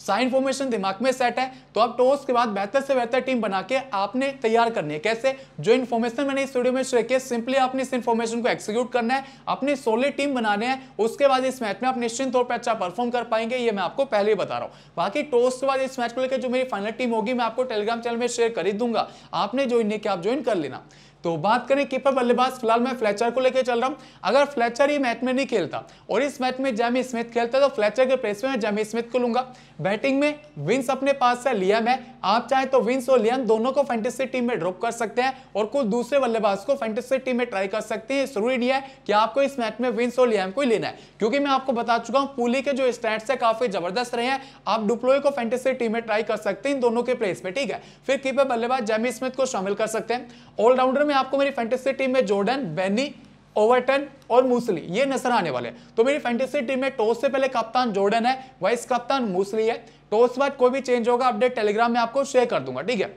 साइन फॉर्मेशन दिमाग में सेट है तो आप टॉस के बाद बेहतर से बेहतर टीम बना के आपने तैयार करनी है कैसे जो इन्फॉर्मेशन मैंने इस वीडियो में शेयर किया सिंपली आपने इस इन्फॉर्मेशन को एक्सिक्यूट करना है अपनी सोलिड टीम बनाने हैं उसके बाद इस मैच में आप निश्चित तौर पर अच्छा परफॉर्म कर पाएंगे ये मैं आपको पहले ही बता रहा हूँ बाकी टॉस के बाद इस मैच को लेकर जो मेरी फाइनल टीम होगी मैं आपको टेलीग्राम चैनल में शेयर कर ही दूंगा आपने ज्वाइन नहीं किया आप ज्वाइन कर लेना तो बात करें कीपर बल्लेबाज फिलहाल मैं फ्लैचर को लेकर चल रहा हूं अगर फ्लैचर ही मैच में नहीं खेलता और इस मैच में जैमी स्मिथ खेलता तो फ्लैचर के प्लेस में जैमी स्मिथ को लूंगा बैटिंग में विंस अपने पास है लियम है आप चाहे तो विंस और लियम दोनों को फैंटेसी टीम में ड्रॉप कर सकते हैं और कुछ दूसरे बल्लेबाज को फैंटेसी टीम में ट्राई कर सकते हैं जरूरी नहीं है कि आपको इस मैच में विंस और लियम को ही लेना है क्योंकि मैं आपको बता चुका हूं पुली के जो स्टैट्स है काफी जबरदस्त रहे हैं आप डुप्लोए को फैंटेसी टीम में ट्राई कर सकते हैं इन दोनों के प्लेस में ठीक है फिर कीपर बल्लेबाज जैमी स्मिथ को शामिल कर सकते हैं ऑलराउंडर में में आपको मेरी फैंटेसी टीम में जोर्डन बेनी ओवरटन और मूसली ये नजर आने वाले हैं तो मेरी फैंटेसी टीम में टॉस से पहले कप्तान जोर्डन है वाइस कप्तान मूसली है टॉस बाद कोई भी चेंज होगा अपडेट टेलीग्राम में आपको शेयर कर दूंगा ठीक है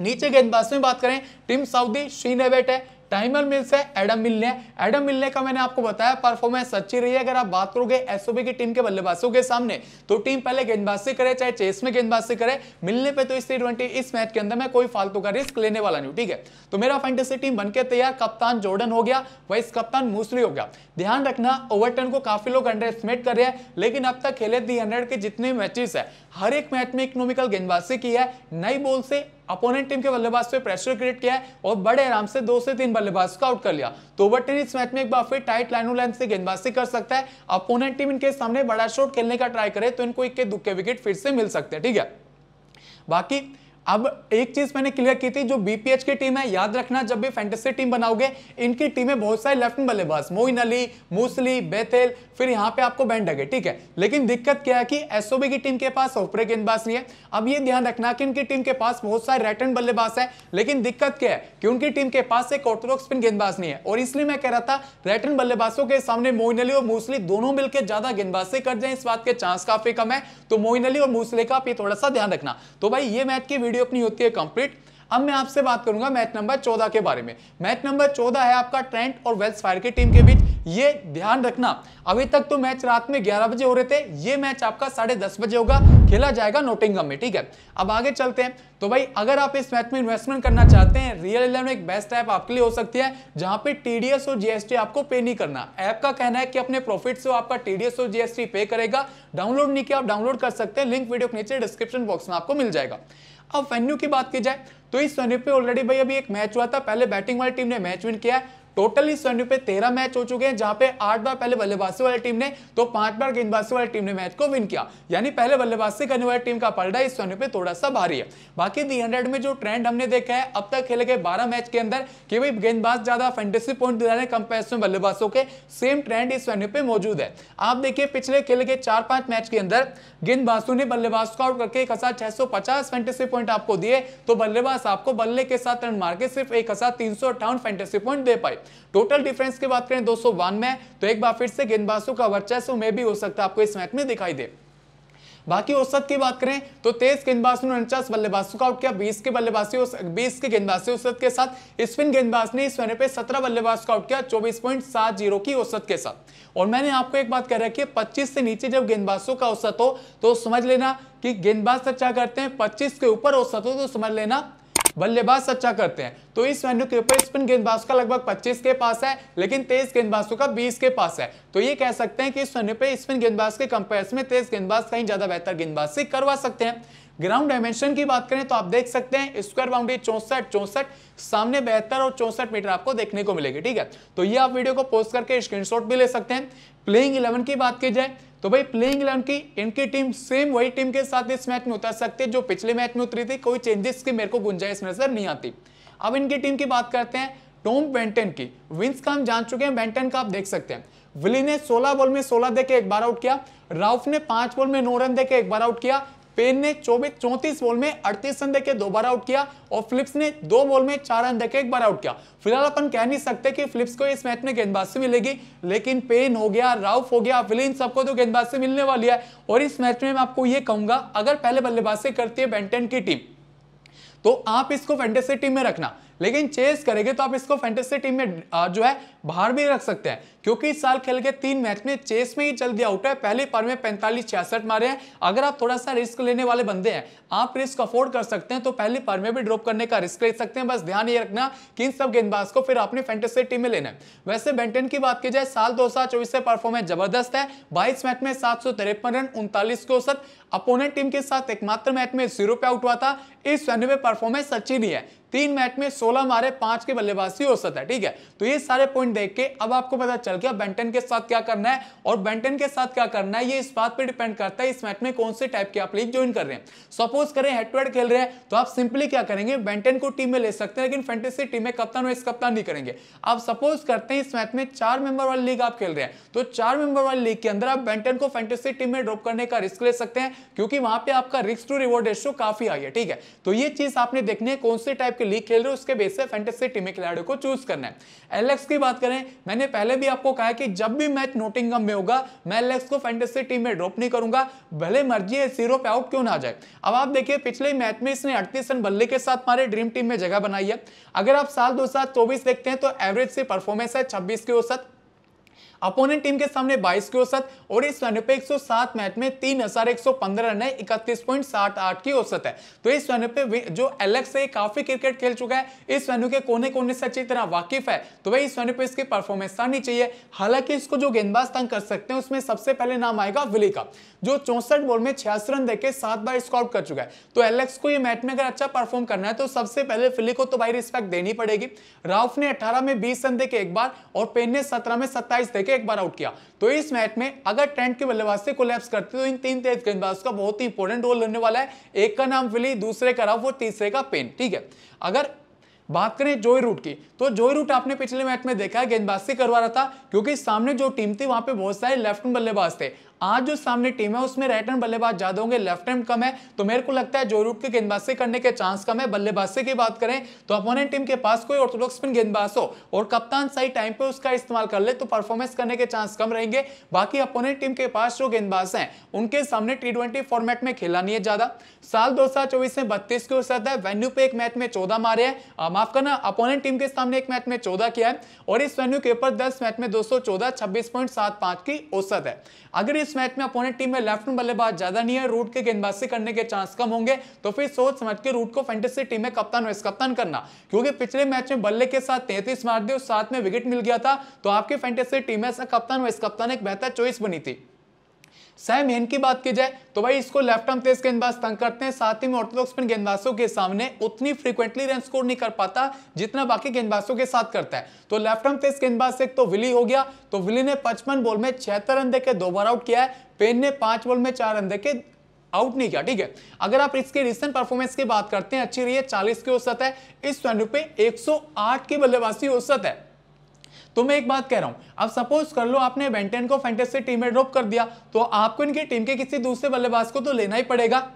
नीचे गेंदबाज में बात करें टीम सऊदी श्रीनेवेट है टाइमर मिल से एडम मिलने एडम मिलने का मैंने आपको बताया परफॉर्मेंस अच्छी रही है अगर आप बात करोगे एसओबी की टीम के बल्लेबाजों के सामने तो टीम पहले गेंदबाजी करे चाहे चेस में गेंदबाजी करे मिलने पे तो इस टी इस मैच के अंदर मैं कोई फालतू का रिस्क लेने वाला नहीं ठीक है तो मेरा फैंटेसी टीम बनकर तैयार कप्तान जॉर्डन हो गया वाइस कप्तान मूसरी हो गया ध्यान रखना ओवरटन को काफी लोग अंडर एस्टिमेट कर रहे हैं लेकिन अब तक खेले दी हंड्रेड के जितने मैचेस है हर एक मैच में इकोनॉमिकल गेंदबाजी की है नई बॉल से अपोनेंट टीम के बल्लेबाज पे प्रेशर क्रिएट किया है और बड़े आराम से दो से तीन बल्लेबाज को आउट कर लिया तो ओवरटन इस मैच में एक बार फिर टाइट लाइन लाइन से गेंदबाजी कर सकता है अपोनेंट टीम इनके सामने बड़ा शॉट खेलने का ट्राई करे तो इनको इक्के दुक्के विकेट फिर से मिल सकते हैं ठीक है बाकी अब एक चीज मैंने क्लियर की थी जो बीपीएच की टीम है याद रखना जब भी फैंटेसी टीम बनाओगे इनकी टीमें बहुत सारे लेफ्ट बल्लेबाज मोइन अली मूसली बेथेल फिर यहां पे आपको बैंड लगे ठीक है लेकिन दिक्कत क्या है कि एसओबी की टीम के पास ओपरे गेंदबाज नहीं है अब ये ध्यान रखना कि इनकी टीम के पास बहुत सारे राइट हैंड बल्लेबाज है लेकिन दिक्कत क्या है कि उनकी टीम के पास एक ऑर्थोडॉक्स स्पिन गेंदबाज नहीं है और इसलिए मैं कह रहा था राइट हैंड बल्लेबाजों के सामने मोइन अली और मूसली दोनों मिलकर ज्यादा गेंदबाजी कर जाए इस बात के चांस काफी कम है तो मोइन अली और मूसले का आप ये थोड़ा सा ध्यान रखना तो भाई ये मैच की वीडियो वीडियो अपनी होती है कंप्लीट अब मैं आपसे बात करूंगा मैच नंबर चौदह के बारे में मैच नंबर चौदह है आपका ट्रेंट और वेल्स फायर की टीम के बीच ये ध्यान रखना अभी तक तो मैच रात में 11 बजे हो रहे थे ये मैच आपका साढ़े दस बजे होगा खेला जाएगा नोटिंगम में ठीक है अब आगे चलते हैं तो भाई अगर आप इस मैच में इन्वेस्टमेंट करना चाहते हैं रियल इलेवन एक बेस्ट ऐप आपके लिए हो सकती है जहां पे टीडीएस और जीएसटी आपको पे नहीं करना ऐप का कहना है कि अपने प्रॉफिट से आपका टीडीएस और जीएसटी पे करेगा डाउनलोड नहीं किया आप डाउनलोड कर सकते हैं लिंक वीडियो के नीचे डिस्क्रिप्शन बॉक्स में आपको मिल जाएगा अब वेन्यू की बात की जाए तो इस वेन्यू पे ऑलरेडी भाई अभी एक मैच हुआ था पहले बैटिंग वाली टीम ने मैच विन किया है टोटल इस वनडे पे तेरह मैच हो चुके हैं जहां पे आठ बार पहले बल्लेबाजी वाली टीम ने तो पांच बार गेंदबाजी वाली टीम ने मैच को विन किया यानी पहले बल्लेबाजी करने वाली टीम का पलड़ा इस वनडे पे थोड़ा सा भारी है बाकी दी हंड्रेड में जो ट्रेंड हमने देखा है अब तक खेले गए बारह मैच के अंदर कि भाई गेंदबाज ज्यादा फेंटेसी पॉइंट दिला रहे कंपेरिजन में बल्लेबाजों के सेम ट्रेंड इस वनडे पे मौजूद है आप देखिए पिछले खेले गए चार पांच मैच के अंदर गेंदबाजों ने बल्लेबाज को आउट करके एक हजार छह सौ पचास फेंटेसी पॉइंट आपको दिए तो बल्लेबाज आपको बल्ले के साथ रन मार के सिर्फ एक हजार तीन सौ अट्ठावन फेंटेसी पॉइंट दे पाए टोटल डिफरेंस की बात करें 201 में तो एक बार फिर से गेंदबाजों का वर्चस्व में भी हो सकता है आपको इस मैच में दिखाई दे बाकी औसत की बात करें तो तेज गेंदबाजों ने उनचास बल्लेबाजों का आउट किया बीस के बल्लेबाजी बीस के गेंदबाजी औसत के साथ स्पिन गेंदबाज ने इस वनर पे सत्रह बल्लेबाज का आउट किया चौबीस पॉइंट सात जीरो की औसत के साथ और मैंने आपको एक बात कह रखी है पच्चीस से नीचे जब गेंदबाजों का औसत हो तो समझ लेना कि गेंदबाज अच्छा करते हैं पच्चीस के ऊपर औसत हो तो समझ लेना बल्लेबाज अच्छा करते हैं तो इस वेन्यू के ऊपर स्पिन गेंदबाज का लगभग 25 के पास है लेकिन तेज गेंदबाजों का 20 के पास है तो ये कह सकते हैं कि इस वेन्यू पे स्पिन गेंदबाज के कंपेयर में तेज गेंदबाज कहीं ज्यादा बेहतर गेंदबाजी करवा सकते हैं ग्राउंड डायमेंशन की बात करें तो आप देख सकते हैं स्क्वायर बाउंड्री चौसठ चौसठ सामने बेहतर और चौसठ मीटर आपको देखने को मिलेगी ठीक है तो ये आप वीडियो को पोस्ट करके स्क्रीनशॉट भी ले सकते हैं प्लेइंग इलेवन की बात की जाए तो भाई प्लेइंग इलेवन की इनकी टीम सेम वही टीम के साथ इस मैच में उतर है जो पिछले मैच में उतरी थी कोई चेंजेस की मेरे को गुंजाइश नजर नहीं आती अब इनकी टीम की बात करते हैं टॉम बेंटन की विंस का हम जान चुके हैं बेंटन का आप देख सकते हैं विली ने 16 बॉल में 16 देके एक बार आउट किया राउफ ने 5 बॉल में 9 रन देके एक बार आउट किया पेन ने चौबीस चौंतीस बॉल में अड़तीस रन देके दो बार आउट किया और फिलिप्स ने दो बॉल में चार रन देके एक बार आउट किया फिलहाल अपन कह नहीं सकते कि फिलिप्स को इस मैच में गेंदबाजी मिलेगी लेकिन पेन हो गया राउफ हो गया विलिन सबको तो गेंदबाजी मिलने वाली है और इस मैच में मैं आपको ये कहूंगा अगर पहले बल्लेबाजी करती है बेंटन की टीम तो आप इसको फेंटेसी टीम में रखना लेकिन चेस करेंगे तो आप इसको फैंटेसी टीम में जो है बाहर भी रख सकते हैं क्योंकि इस साल खेल के तीन मैच में चेस में ही जल्दी आउट है पहले पार में पैंतालीस छियासठ मारे हैं अगर आप थोड़ा सा रिस्क लेने वाले बंदे हैं आप रिस्क अफोर्ड कर सकते हैं तो पहले पार में भी ड्रॉप करने का रिस्क ले सकते हैं बस ध्यान ये रखना कि इन सब गेंदबाज को फिर आपने फैंटेसी टीम में लेना है वैसे बेंटन की बात की जाए साल दो से परफॉर्मेंस जबरदस्त है बाईस मैच में सात रन उनतालीस के औसत अपोनेंट टीम के साथ एकमात्र मैच में जीरो पे आउट हुआ था इस वेन्यू में परफॉर्मेंस अच्छी नहीं है तीन मैच में सोलह मारे पांच के बल्लेबाज हो औसत है ठीक है तो ये सारे पॉइंट देख के अब आपको पता चल गया बेंटन के साथ क्या करना है और बेंटन के साथ क्या करना है ये इस बात पर डिपेंड करता है इस मैच में कौन से टाइप के आप लीग ज्वाइन कर रहे हैं सपोज करें हेड टू हेड खेल रहे हैं तो आप सिंपली क्या करेंगे बेंटन को टीम में ले सकते हैं लेकिन फेंटेसी टीम में कप्तान इस कप्तान नहीं करेंगे आप सपोज करते हैं इस मैच में चार मेंबर वाली लीग आप खेल रहे हैं तो चार मेंबर वाली लीग के अंदर आप बेंटन को फेंटेसी टीम में ड्रॉप करने का रिस्क ले सकते हैं क्योंकि वहां पर आपका रिस्क टू रिवॉर्ड रेशियो काफी आई है ठीक है तो ये चीज आपने देखने कौन से टाइप आपके लीग खेल रहे हो उसके बेस पे फैंटेसी टीम के खिलाड़ियों को चूज करना है एलेक्स की बात करें मैंने पहले भी आपको कहा कि जब भी मैच नोटिंगम में होगा मैं एलेक्स को फैंटेसी टीम में ड्रॉप नहीं करूंगा भले मर्जी है सीरो पे आउट क्यों ना जाए अब आप देखिए पिछले मैच में इसने अड़तीस रन बल्ले के साथ हमारे ड्रीम टीम में जगह बनाई है अगर आप साल दो देखते हैं तो एवरेज से परफॉर्मेंस है छब्बीस के औसत अपोनेंट टीम के सामने बाईस की औसत और इस वेन्यू पे 107 मैच में तीन हजार एक सौ पंद्रह रन है आठ की औसत है तो इस वेन्यू पे जो एलेक्स है काफी क्रिकेट खेल चुका है इस वेन्यू के कोने कोने से अच्छी तरह वाकिफ है तो वही इस वेन्यू पे इसकी परफॉर्मेंस आनी चाहिए हालांकि इसको जो गेंदबाज तंग कर सकते हैं उसमें सबसे पहले नाम आएगा विली का जो चौसठ बॉल में छियासी रन देकर सात बार स्कोर कर चुका है तो एलेक्स को ये मैच में अगर अच्छा परफॉर्म करना है तो सबसे पहले फिली को तो भाई रिस्पेक्ट देनी पड़ेगी राउफ ने अठारह में बीस रन देकर एक बार और पेन ने सत्रह में सत्ताईस देकर लेके एक बार आउट किया तो इस मैच में अगर ट्रेंट के बल्लेबाज से कोलैप्स करते तो इन तीन तेज गेंदबाज का बहुत ही इंपॉर्टेंट रोल रहने वाला है एक का नाम फिली दूसरे का राफ और तीसरे का पेन ठीक है अगर बात करें जोई रूट की तो जोई रूट आपने पिछले मैच में देखा है गेंदबाज से करवा रहा था क्योंकि सामने जो टीम थी वहां पे बहुत सारे लेफ्ट बल्लेबाज थे आज जो सामने टीम है उसमें राइट हैंड बल्लेबाज ज्यादा होंगे लेफ्ट हैंड कम है तो मेरे को लगता है जो रूट के गेंदबाजी करने के चांस कम है बल्लेबाजी की बात करें तो अपोनेंट टीम के पास कोई ऑर्थोडॉक्स स्पिन गेंदबाज हो और कप्तान सही टाइम पे उसका इस्तेमाल कर ले तो परफॉर्मेंस करने के चांस कम रहेंगे बाकी अपोनेंट टीम के पास जो गेंदबाज हैं उनके सामने टी फॉर्मेट में खेला नहीं है ज्यादा साल दो में चौबीस की बत्तीस के साथ है वेन्यू पे एक मैच में चौदह मारे हैं माफ करना अपोनेंट टीम के सामने एक मैच में चौदह किया है और इस वेन्यू के ऊपर दस मैच में दो सौ चौदह छब्बीस पॉइंट सात पांच की औसत है अगर इस मैच में अपोनेंट टीम में लेफ्ट बल्लेबाज ज्यादा नहीं है रूट के गेंदबाजी करने के चांस कम होंगे तो फिर सोच समझ के रूट को फैंटेसी टीम में कप्तान वाइस कप्तान करना क्योंकि पिछले मैच में बल्ले के साथ तैतीस मार दिए और साथ में विकेट मिल गया था तो आपकी फैंटेसी टीम में कप्तान वाइस कप्तान एक बेहतर चॉइस बनी थी सैम हेन की बात की जाए तो भाई इसको लेफ्ट आर्म तेज गेंदबाज तंग करते हैं साथ ही में ऑर्थोडॉक्स स्पिन गेंदबाजों के सामने उतनी फ्रीक्वेंटली रन स्कोर नहीं कर पाता जितना बाकी गेंदबाजों के साथ करता है तो लेफ्ट आर्म तेज गेंदबाज एक तो विली हो गया तो विली ने पचपन बॉल में छिहत्तर रन देकर दो बार आउट किया है पेन ने पांच बॉल में चार रन देकर आउट नहीं किया ठीक है अगर आप इसके रिसेंट परफॉर्मेंस की बात करते हैं अच्छी रही है चालीस की औसत है इस वेन्यू पे एक की बल्लेबाजी औसत है तो मैं एक बात कह रहा हूं अब सपोज कर लो आपने बेंटेन को से टीम में ड्रॉप कर दिया तो आपको इनकी टीम के किसी दूसरे बल्लेबाज को तो लेना ही पड़ेगा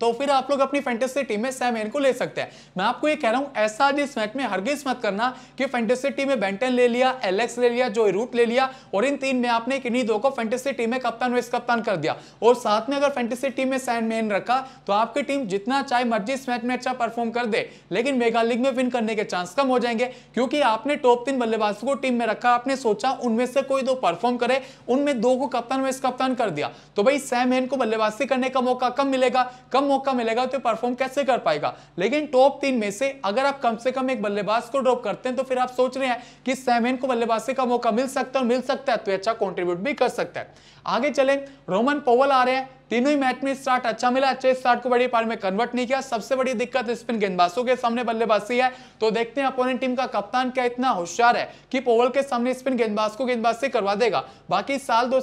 तो फिर आप लोग अपनी फैंटेसी टीम में सैम एन को ले सकते हैं मैं आपको ये कह रहा हूं ऐसा आज इस मैच में हरगिज मत करना कि फैंटेसी टीम में बेंटन ले लिया एलेक्स ले लिया जो रूट ले लिया और इन तीन में आपने किन्हीं दो को फैंटेसी टीम में कप्तान वेस्ट कप्तान कर दिया और साथ में अगर फैंटेसी टीम में सैम एन रखा तो आपकी टीम जितना चाहे मर्जी इस मैच में अच्छा परफॉर्म कर दे लेकिन मेगा लीग में विन करने के चांस कम हो जाएंगे क्योंकि आपने टॉप तीन बल्लेबाजों को टीम में रखा आपने सोचा उनमें से कोई दो परफॉर्म करे उनमें दो को कप्तान वेस्ट कप्तान कर दिया तो भाई सैम एन को बल्लेबाजी करने का मौका कम मिलेगा कम मौका मिलेगा तो परफॉर्म कैसे कर पाएगा लेकिन टॉप तीन में से अगर आप कम से कम एक बल्लेबाज को ड्रॉप करते हैं तो फिर आप सोच रहे हैं कि सेमेन को बल्लेबाजी का मौका मिल सकता है मिल सकता है तो अच्छा कॉन्ट्रीब्यूट भी कर सकता है आगे चले रोमन पोवल आ रहे हैं तीनों ही मैच में स्टार्ट अच्छा मिला अच्छे स्टार्ट को बड़ी पार में कन्वर्ट नहीं किया सबसे बड़ी दिक्कत स्पिन गेंदबाजों के सामने बल्लेबाजी है तो देखते हैं अपोनेंट टीम का कप्तान क्या इतना होशियार है कि पोवल के सामने स्पिन गेंदबाज को गेंदबाजी करवा देगा बाकी साल दो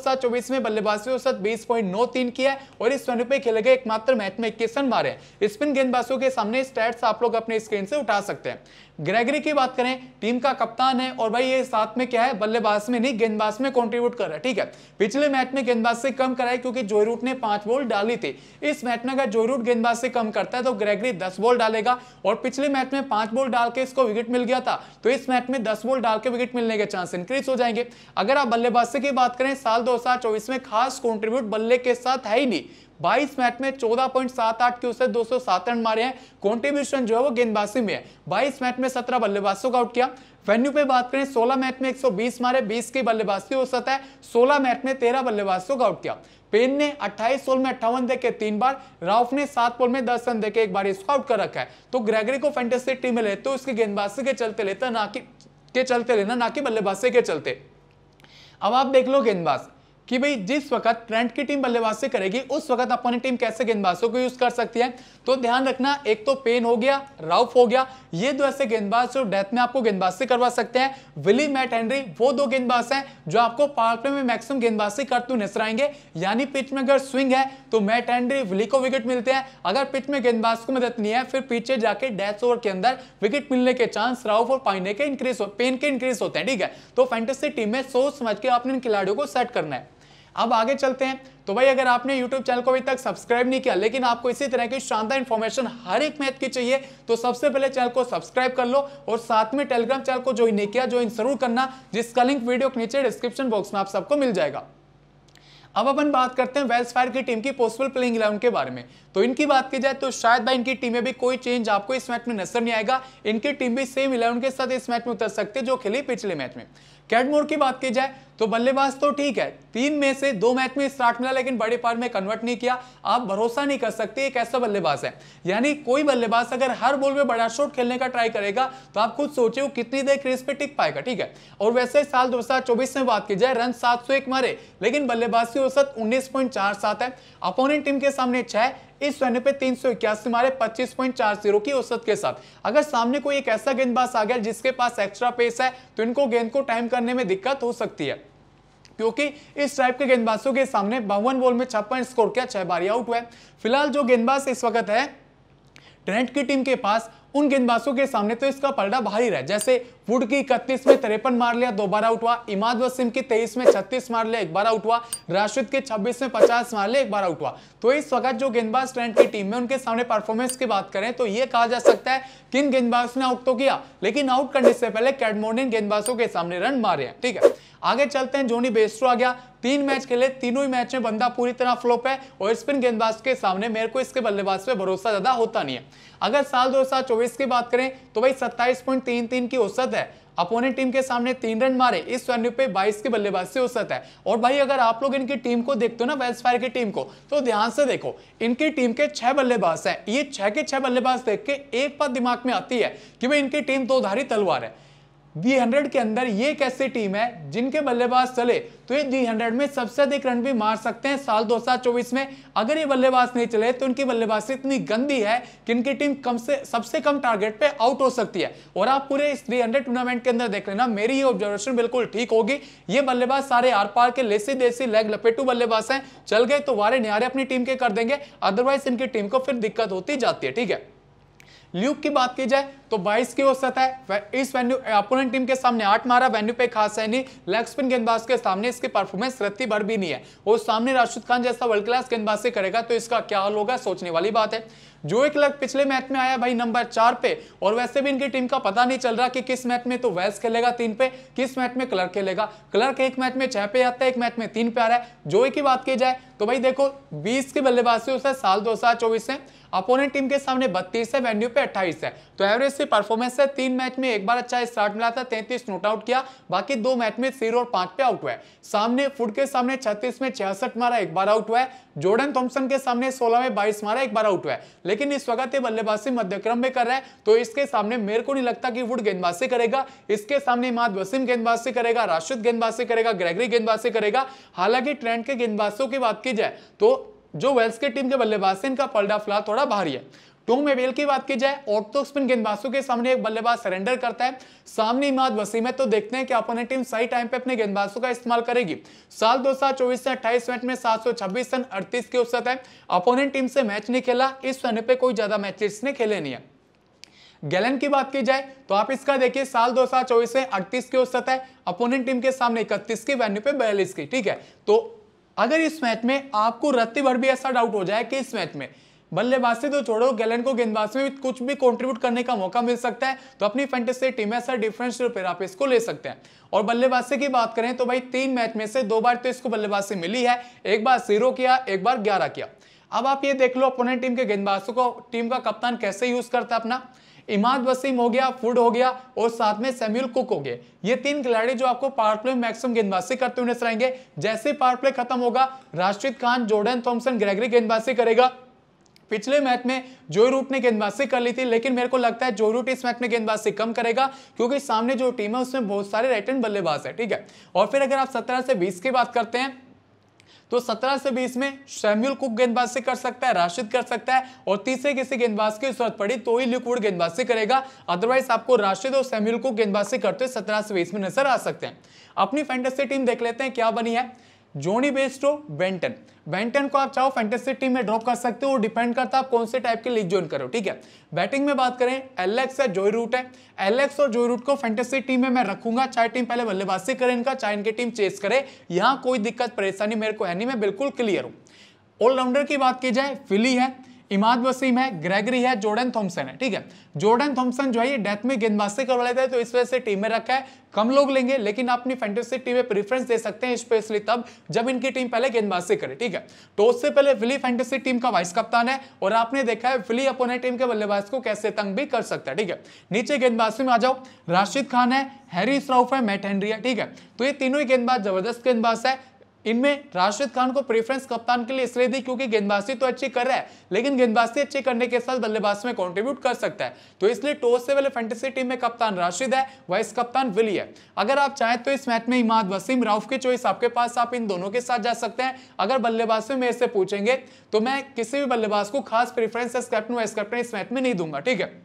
में बल्लेबाजी औसत बीस की है और इस रन पे खेले गए एकमात्र मैच में इक्कीस रन मारे स्पिन गेंदबाजों के सामने स्टैट्स आप लोग अपने स्क्रीन से उठा सकते हैं ग्रेगरी की बात करें टीम का कप्तान है और भाई ये साथ में क्या है बल्लेबाज में नहीं गेंदबाज में कॉन्ट्रीब्यूट कर रहा है ठीक है पिछले मैच में गेंदबाज से कम कराए क्योंकि जोयरूट ने पांच बॉल डाली थी इस मैच में अगर जोयरूट गेंदबाज से कम करता है तो ग्रेगरी दस बॉल डालेगा और पिछले मैच में पांच बॉल डाल के इसको विकेट मिल गया था तो इस मैच में दस बॉल डाल के विकेट मिलने के चांस इंक्रीज हो जाएंगे अगर आप बल्लेबाजी की बात करें साल दो में खास कॉन्ट्रीब्यूट बल्ले के साथ है ही नहीं 22 मैच में 14.78 के उसे दो रन मारे हैं कॉन्ट्रीब्यूशन जो है वो गेंदबाजी में है 22 मैच में 17 बल्लेबाजों का आउट किया वेन्यू पे बात करें 16 मैच में 120 मारे 20 की बल्लेबाजी हो सकता है 16 मैच में 13 बल्लेबाजों का आउट किया पेन ने 28 सोल में अट्ठावन देके तीन बार राउफ ने सात बॉल में 10 रन देके एक बार इसको आउट कर रखा है तो ग्रेगरी को फैंटेसी टीम में लेते तो उसकी गेंदबाजी के चलते लेता ना कि के चलते लेना ना कि बल्लेबाजी के चलते अब आप देख लो गेंदबाज कि भाई जिस वक्त ट्रेंट की टीम बल्लेबाज से करेगी उस वक्त अपनी टीम कैसे गेंदबाजों को यूज कर सकती है तो ध्यान रखना एक तो पेन हो गया राउफ हो गया ये दो ऐसे गेंदबाज जो डेथ में आपको गेंदबाज से करवा सकते हैं विली मैट हेनरी वो दो गेंदबाज हैं जो आपको पार्क में मैक्सिमम गेंदबाज से करते तो नजर आएंगे यानी पिच में अगर स्विंग है तो मैट हेनरी विली को विकेट मिलते हैं अगर पिच में गेंदबाज को मदद नहीं है फिर पीछे जाके डेथ ओवर के अंदर विकेट मिलने के चांस राउफ और पाइने के इंक्रीज पेन के इंक्रीज होते हैं ठीक है तो फैंटेसी टीम में सोच समझ के अपने इन खिलाड़ियों को सेट करना है अब आगे चलते हैं तो भाई अगर आपने YouTube चैनल को अभी तक सब्सक्राइब नहीं किया लेकिन आपको इसी तरह की शानदार इन्फॉर्मेशन हर एक मैथ की चाहिए तो सबसे पहले चैनल को सब्सक्राइब कर लो और साथ में टेलीग्राम चैनल को ज्वाइन नहीं किया ज्वाइन जरूर करना जिसका लिंक वीडियो के नीचे डिस्क्रिप्शन बॉक्स में आप सबको मिल जाएगा अब अपन बात करते हैं वेल्स फायर की टीम की पॉसिबल प्लेइंग इलेवन के बारे में तो इनकी बात की जाए तो शायद भाई इनकी टीम में भी कोई चेंज आपको इस मैच में नजर नहीं आएगा इनकी टीम भी सेम इलेवन के साथ इस मैच में उतर सकती है जो खेली पिछले मैच में कैडमोर की बात की जाए तो बल्लेबाज तो ठीक है तीन में से दो मैच में स्टार्ट मिला लेकिन बड़े पार में कन्वर्ट नहीं किया आप भरोसा नहीं कर सकते एक ऐसा बल्लेबाज है यानी कोई बल्लेबाज अगर हर बॉल में बड़ा शॉट खेलने का ट्राई करेगा तो आप खुद सोचे वो कितनी देर क्रीज पे टिक पाएगा ठीक है और वैसे साल दो में बात की जाए रन सात मारे लेकिन बल्लेबाज की औसत उन्नीस है अपोनेंट टीम के सामने छह इस वनडे पे तीन सौ इक्यासी मारे पच्चीस पॉइंट चार जीरो की औसत के साथ अगर सामने कोई एक ऐसा गेंदबाज आ गया जिसके पास एक्स्ट्रा पेस है तो इनको गेंद को टाइम करने में दिक्कत हो सकती है क्योंकि इस टाइप के गेंदबाजों के सामने बावन बॉल में छप्पन स्कोर किया छह बारी आउट हुआ फिलहाल जो गेंदबाज इस वक्त है ट्रेंट की टीम के पास उन गेंदबाजों के सामने तो इसका पलड़ा भारी रहा जैसे वुड की इकतीस में तिरपन मार लिया दो बार आउट हुआ इमाद वसीम की तेईस में छत्तीस मार लिया एक बार आउट हुआ राशिद के छब्बीस में पचास मार लिया एक बार आउट हुआ तो इस वक्त जो गेंदबाज ट्रेंड की टीम में उनके सामने परफॉर्मेंस की बात करें तो यह कहा जा सकता है किन गेंदबाज ने आउट तो किया लेकिन आउट करने से पहले कैडमोर्न ने गेंदबाजों के सामने रन मारे हैं ठीक है आगे चलते हैं जोनी बेस्ट्रो आ गया तीन मैच खेले तीनों ही मैच में बंदा पूरी तरह फ्लोप है और स्पिन गेंदबाज के सामने मेरे को इसके बल्लेबाज पे भरोसा ज्यादा होता नहीं है अगर साल दो की बात करें तो भाई सत्ताईस की औसत है अपोनेंट टीम के सामने तीन रन मारे इस वेन्यू पे 22 के बल्लेबाज से औसत है और भाई अगर आप लोग इनकी टीम को देखते हो ना वेल्स फायर की टीम को तो ध्यान से देखो इनकी टीम के छह बल्लेबाज हैं ये छह के छह बल्लेबाज देख के एक बात दिमाग में आती है कि भाई इनकी टीम दो धारी तलवार है दी हंड्रेड के अंदर ये कैसे टीम है जिनके बल्लेबाज चले तो ये वी हंड्रेड में सबसे अधिक रन भी मार सकते हैं साल दो हजार चौबीस में अगर ये बल्लेबाज नहीं चले तो इनकी बल्लेबाजी इतनी गंदी है कि इनकी टीम कम से सबसे कम टारगेट पे आउट हो सकती है और आप पूरे इस थ्री हंड्रेड टूर्नामेंट के अंदर देख लेना मेरी ये ऑब्जर्वेशन बिल्कुल ठीक होगी ये बल्लेबाज सारे आर पार के लेसी देसी लेग लपेटू बल्लेबाज हैं चल गए तो वारे निहारे अपनी टीम के कर देंगे अदरवाइज इनकी टीम को फिर दिक्कत होती जाती है ठीक है ल्यूक की बात की जाए तो 22 की औसत है इस वेन्यू अपोनेंट टीम के सामने आठ मारा वेन्यू पे खास है नहीं लेग स्पिन गेंदबाज के सामने इसकी परफॉर्मेंस रत्ती भर भी नहीं है और सामने राशिद खान जैसा वर्ल्ड क्लास गेंदबाज से करेगा तो इसका क्या हाल होगा सोचने वाली बात है जो एक लग पिछले मैच में आया भाई नंबर चार पे और वैसे भी इनकी टीम का पता नहीं चल रहा कि किस मैच में तो वैस खेलेगा तीन पे किस मैच में क्लर्क खेलेगा क्लर्क एक मैच में छह पे आता है एक मैच में तीन पे आ रहा है जोई की बात की जाए तो भाई देखो बीस की बल्लेबाजी उसे साल दो हजार में अपोनेंट टीम के सामने बत्तीस है वेन्यू पे अट्ठाईस है तो एवरेज से परफॉर्मेंस है तीन मैच में एक बार अच्छा स्टार्ट मिला था तैंतीस नोट आउट किया बाकी दो मैच में सीरो और पांच पे आउट हुआ है सामने फुट के सामने छत्तीस में छियासठ मारा एक बार आउट हुआ है जोर्डन थॉम्सन के सामने सोलह में बाईस मारा एक बार आउट हुआ है लेकिन इस वक्त ये बल्लेबाजी मध्यक्रम में कर रहा है तो इसके सामने मेरे को नहीं लगता कि वुड गेंदबाजी करेगा इसके सामने इमाद वसीम गेंदबाजी करेगा राशिद गेंदबाजी करेगा ग्रेगरी गेंदबाजी करेगा हालांकि ट्रेंड के गेंदबाजों की बात की जाए तो जो वेल्स के टीम के बल्लेबाज से इनका पलडा पलडाफला थोड़ा भारी है टोंग मेबेल की बात की जाए और तो स्पिन गेंदबाजों के सामने एक बल्लेबाज सरेंडर करता है सामने इमाद वसीम है तो देखते हैं कि अपोनेंट टीम सही टाइम पे अपने गेंदबाजों का इस्तेमाल करेगी साल दो हजार चौबीस से अट्ठाईस मिनट में सात सौ छब्बीस रन अड़तीस की औसत है अपोनेंट टीम से मैच नहीं खेला इस समय पे कोई ज्यादा मैच इसने खेले नहीं है गैलन की बात की जाए तो आप इसका देखिए साल दो हजार चौबीस से अड़तीस की औसत है अपोनेंट टीम के सामने इकतीस की वैन्यू पे बयालीस की ठीक है तो अगर इस मैच में आपको रत्ती भर भी ऐसा डाउट हो जाए कि इस मैच में बल्लेबाज से तो छोड़ो गैलन को गेंदबाज में कुछ भी कंट्रीब्यूट करने का मौका मिल सकता है तो अपनी फैंटेसी टीम में ऐसा डिफरेंस तो फिर आप इसको ले सकते हैं और बल्लेबाजी की बात करें तो भाई तीन मैच में से दो बार तो इसको बल्लेबाजी मिली है एक बार जीरो किया एक बार ग्यारह किया अब आप ये देख लो अपोनेंट टीम के गेंदबाजों को टीम का कप्तान कैसे यूज करता है अपना इमाद वसीम हो गया फूड हो गया और साथ में सेम्यूल कुक हो गए ये तीन खिलाड़ी जो आपको पावर प्ले में मैक्सिमम गेंदबाजी करते हुए नजर आएंगे जैसे पावर प्ले खत्म होगा राष्ट्रीय खान जोर्डन थॉम्सन ग्रेगरी गेंदबाजी करेगा पिछले मैच में जोई रूट ने गेंदबाजी कर ली थी लेकिन मेरे को लगता है जोई रूट इस मैच में गेंदबाजी कम करेगा क्योंकि सामने जो टीम है उसमें बहुत सारे राइट एंड बल्लेबाज है ठीक है और फिर अगर आप सत्रह से बीस की बात करते हैं तो 17 से 20 में सैम्यूल कुक गेंदबाजी कर सकता है राशिद कर सकता है और तीसरे किसी गेंदबाज की जरूरत पड़ी तो ही लिकवुड गेंदबाजी करेगा अदरवाइज आपको राशिद और सैम्यूल कुक गेंदबाजी करते हुए सत्रह से बीस में नजर आ सकते हैं अपनी फैंटेसी टीम देख लेते हैं क्या बनी है जोनी बेस्ड हो बेंटन बेंटन को आप चाहो फैंटेसी टीम में ड्रॉप कर सकते हो डिपेंड करता है आप कौन से टाइप के लीग ज्वाइन करो ठीक है बैटिंग में बात करें एलेक्स है जोई रूट है एलेक्स और जोई रूट को फैंटेसी टीम में मैं रखूंगा चाहे टीम पहले बल्लेबाजी करे इनका चाहे इनकी टीम चेस करे यहाँ कोई दिक्कत परेशानी मेरे को है नहीं मैं बिल्कुल क्लियर हूँ ऑलराउंडर की बात की जाए फिली है इमाद वसीम है ग्रेगरी है जोर्डन थॉम्सन है ठीक है जोर्डन थॉम्सन जो है ये डेथ में गेंदबाजी से करवा लेता तो इस वजह से टीम में रखा है कम लोग लेंगे लेकिन अपनी फैंटेसी टीम में प्रेफरेंस दे सकते हैं स्पेशली तब जब इनकी टीम पहले गेंदबाजी करे ठीक है तो उससे पहले फिली फैंटेसी टीम का वाइस कप्तान है और आपने देखा है फिली अपोनेंट टीम के बल्लेबाज को कैसे तंग भी कर सकता है ठीक है नीचे गेंदबाजी में आ जाओ राशिद खान है हैरी स्राउफ है मैट हेनरी है ठीक है तो ये तीनों ही गेंदबाज जबरदस्त गेंदबाज है इनमें राशिद खान को प्रेफरेंस कप्तान के लिए इसलिए दी क्योंकि गेंदबाजी तो अच्छी कर रहा है लेकिन गेंदबाजी अच्छी करने के साथ बल्लेबाज में कॉन्ट्रीब्यूट कर सकता है तो इसलिए टॉस से वाले फैंटेसी टीम में कप्तान राशिद है वाइस कप्तान विली है अगर आप चाहें तो इस मैच में इमाद वसीम राउफ की चॉइस आपके पास आप इन दोनों के साथ जा सकते हैं अगर बल्लेबाज में मेरे से पूछेंगे तो मैं किसी भी बल्लेबाज को खास प्रेफरेंस कैप्टन वाइस कैप्टन इस मैच में नहीं दूंगा ठीक है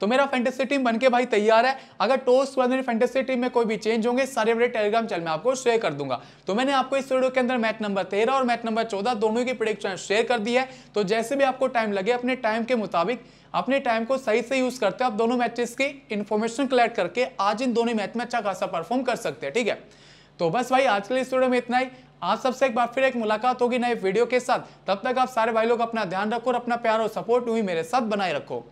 तो मेरा फैंटेसी टीम बनके भाई तैयार है अगर टॉस के बाद मेरी फैंटेसी टीम में कोई भी चेंज होंगे सारे बड़े टेलीग्राम चैनल में आपको शेयर कर दूंगा तो मैंने आपको इस वीडियो के अंदर मैच नंबर तेरह और मैच नंबर चौदह दोनों की प्रोडिक्शन शेयर कर दी है तो जैसे भी आपको टाइम लगे अपने टाइम के मुताबिक अपने टाइम को सही से यूज करते हो आप दोनों मैचेस की इन्फॉर्मेशन कलेक्ट करके आज इन दोनों मैच में अच्छा खासा परफॉर्म कर सकते हैं ठीक है तो बस भाई आज के लिए इस वीडियो में इतना ही आप सबसे एक बार फिर एक मुलाकात होगी नए वीडियो के साथ तब तक आप सारे भाई लोग अपना ध्यान रखो और अपना प्यार और सपोर्ट हुई मेरे साथ बनाए रखो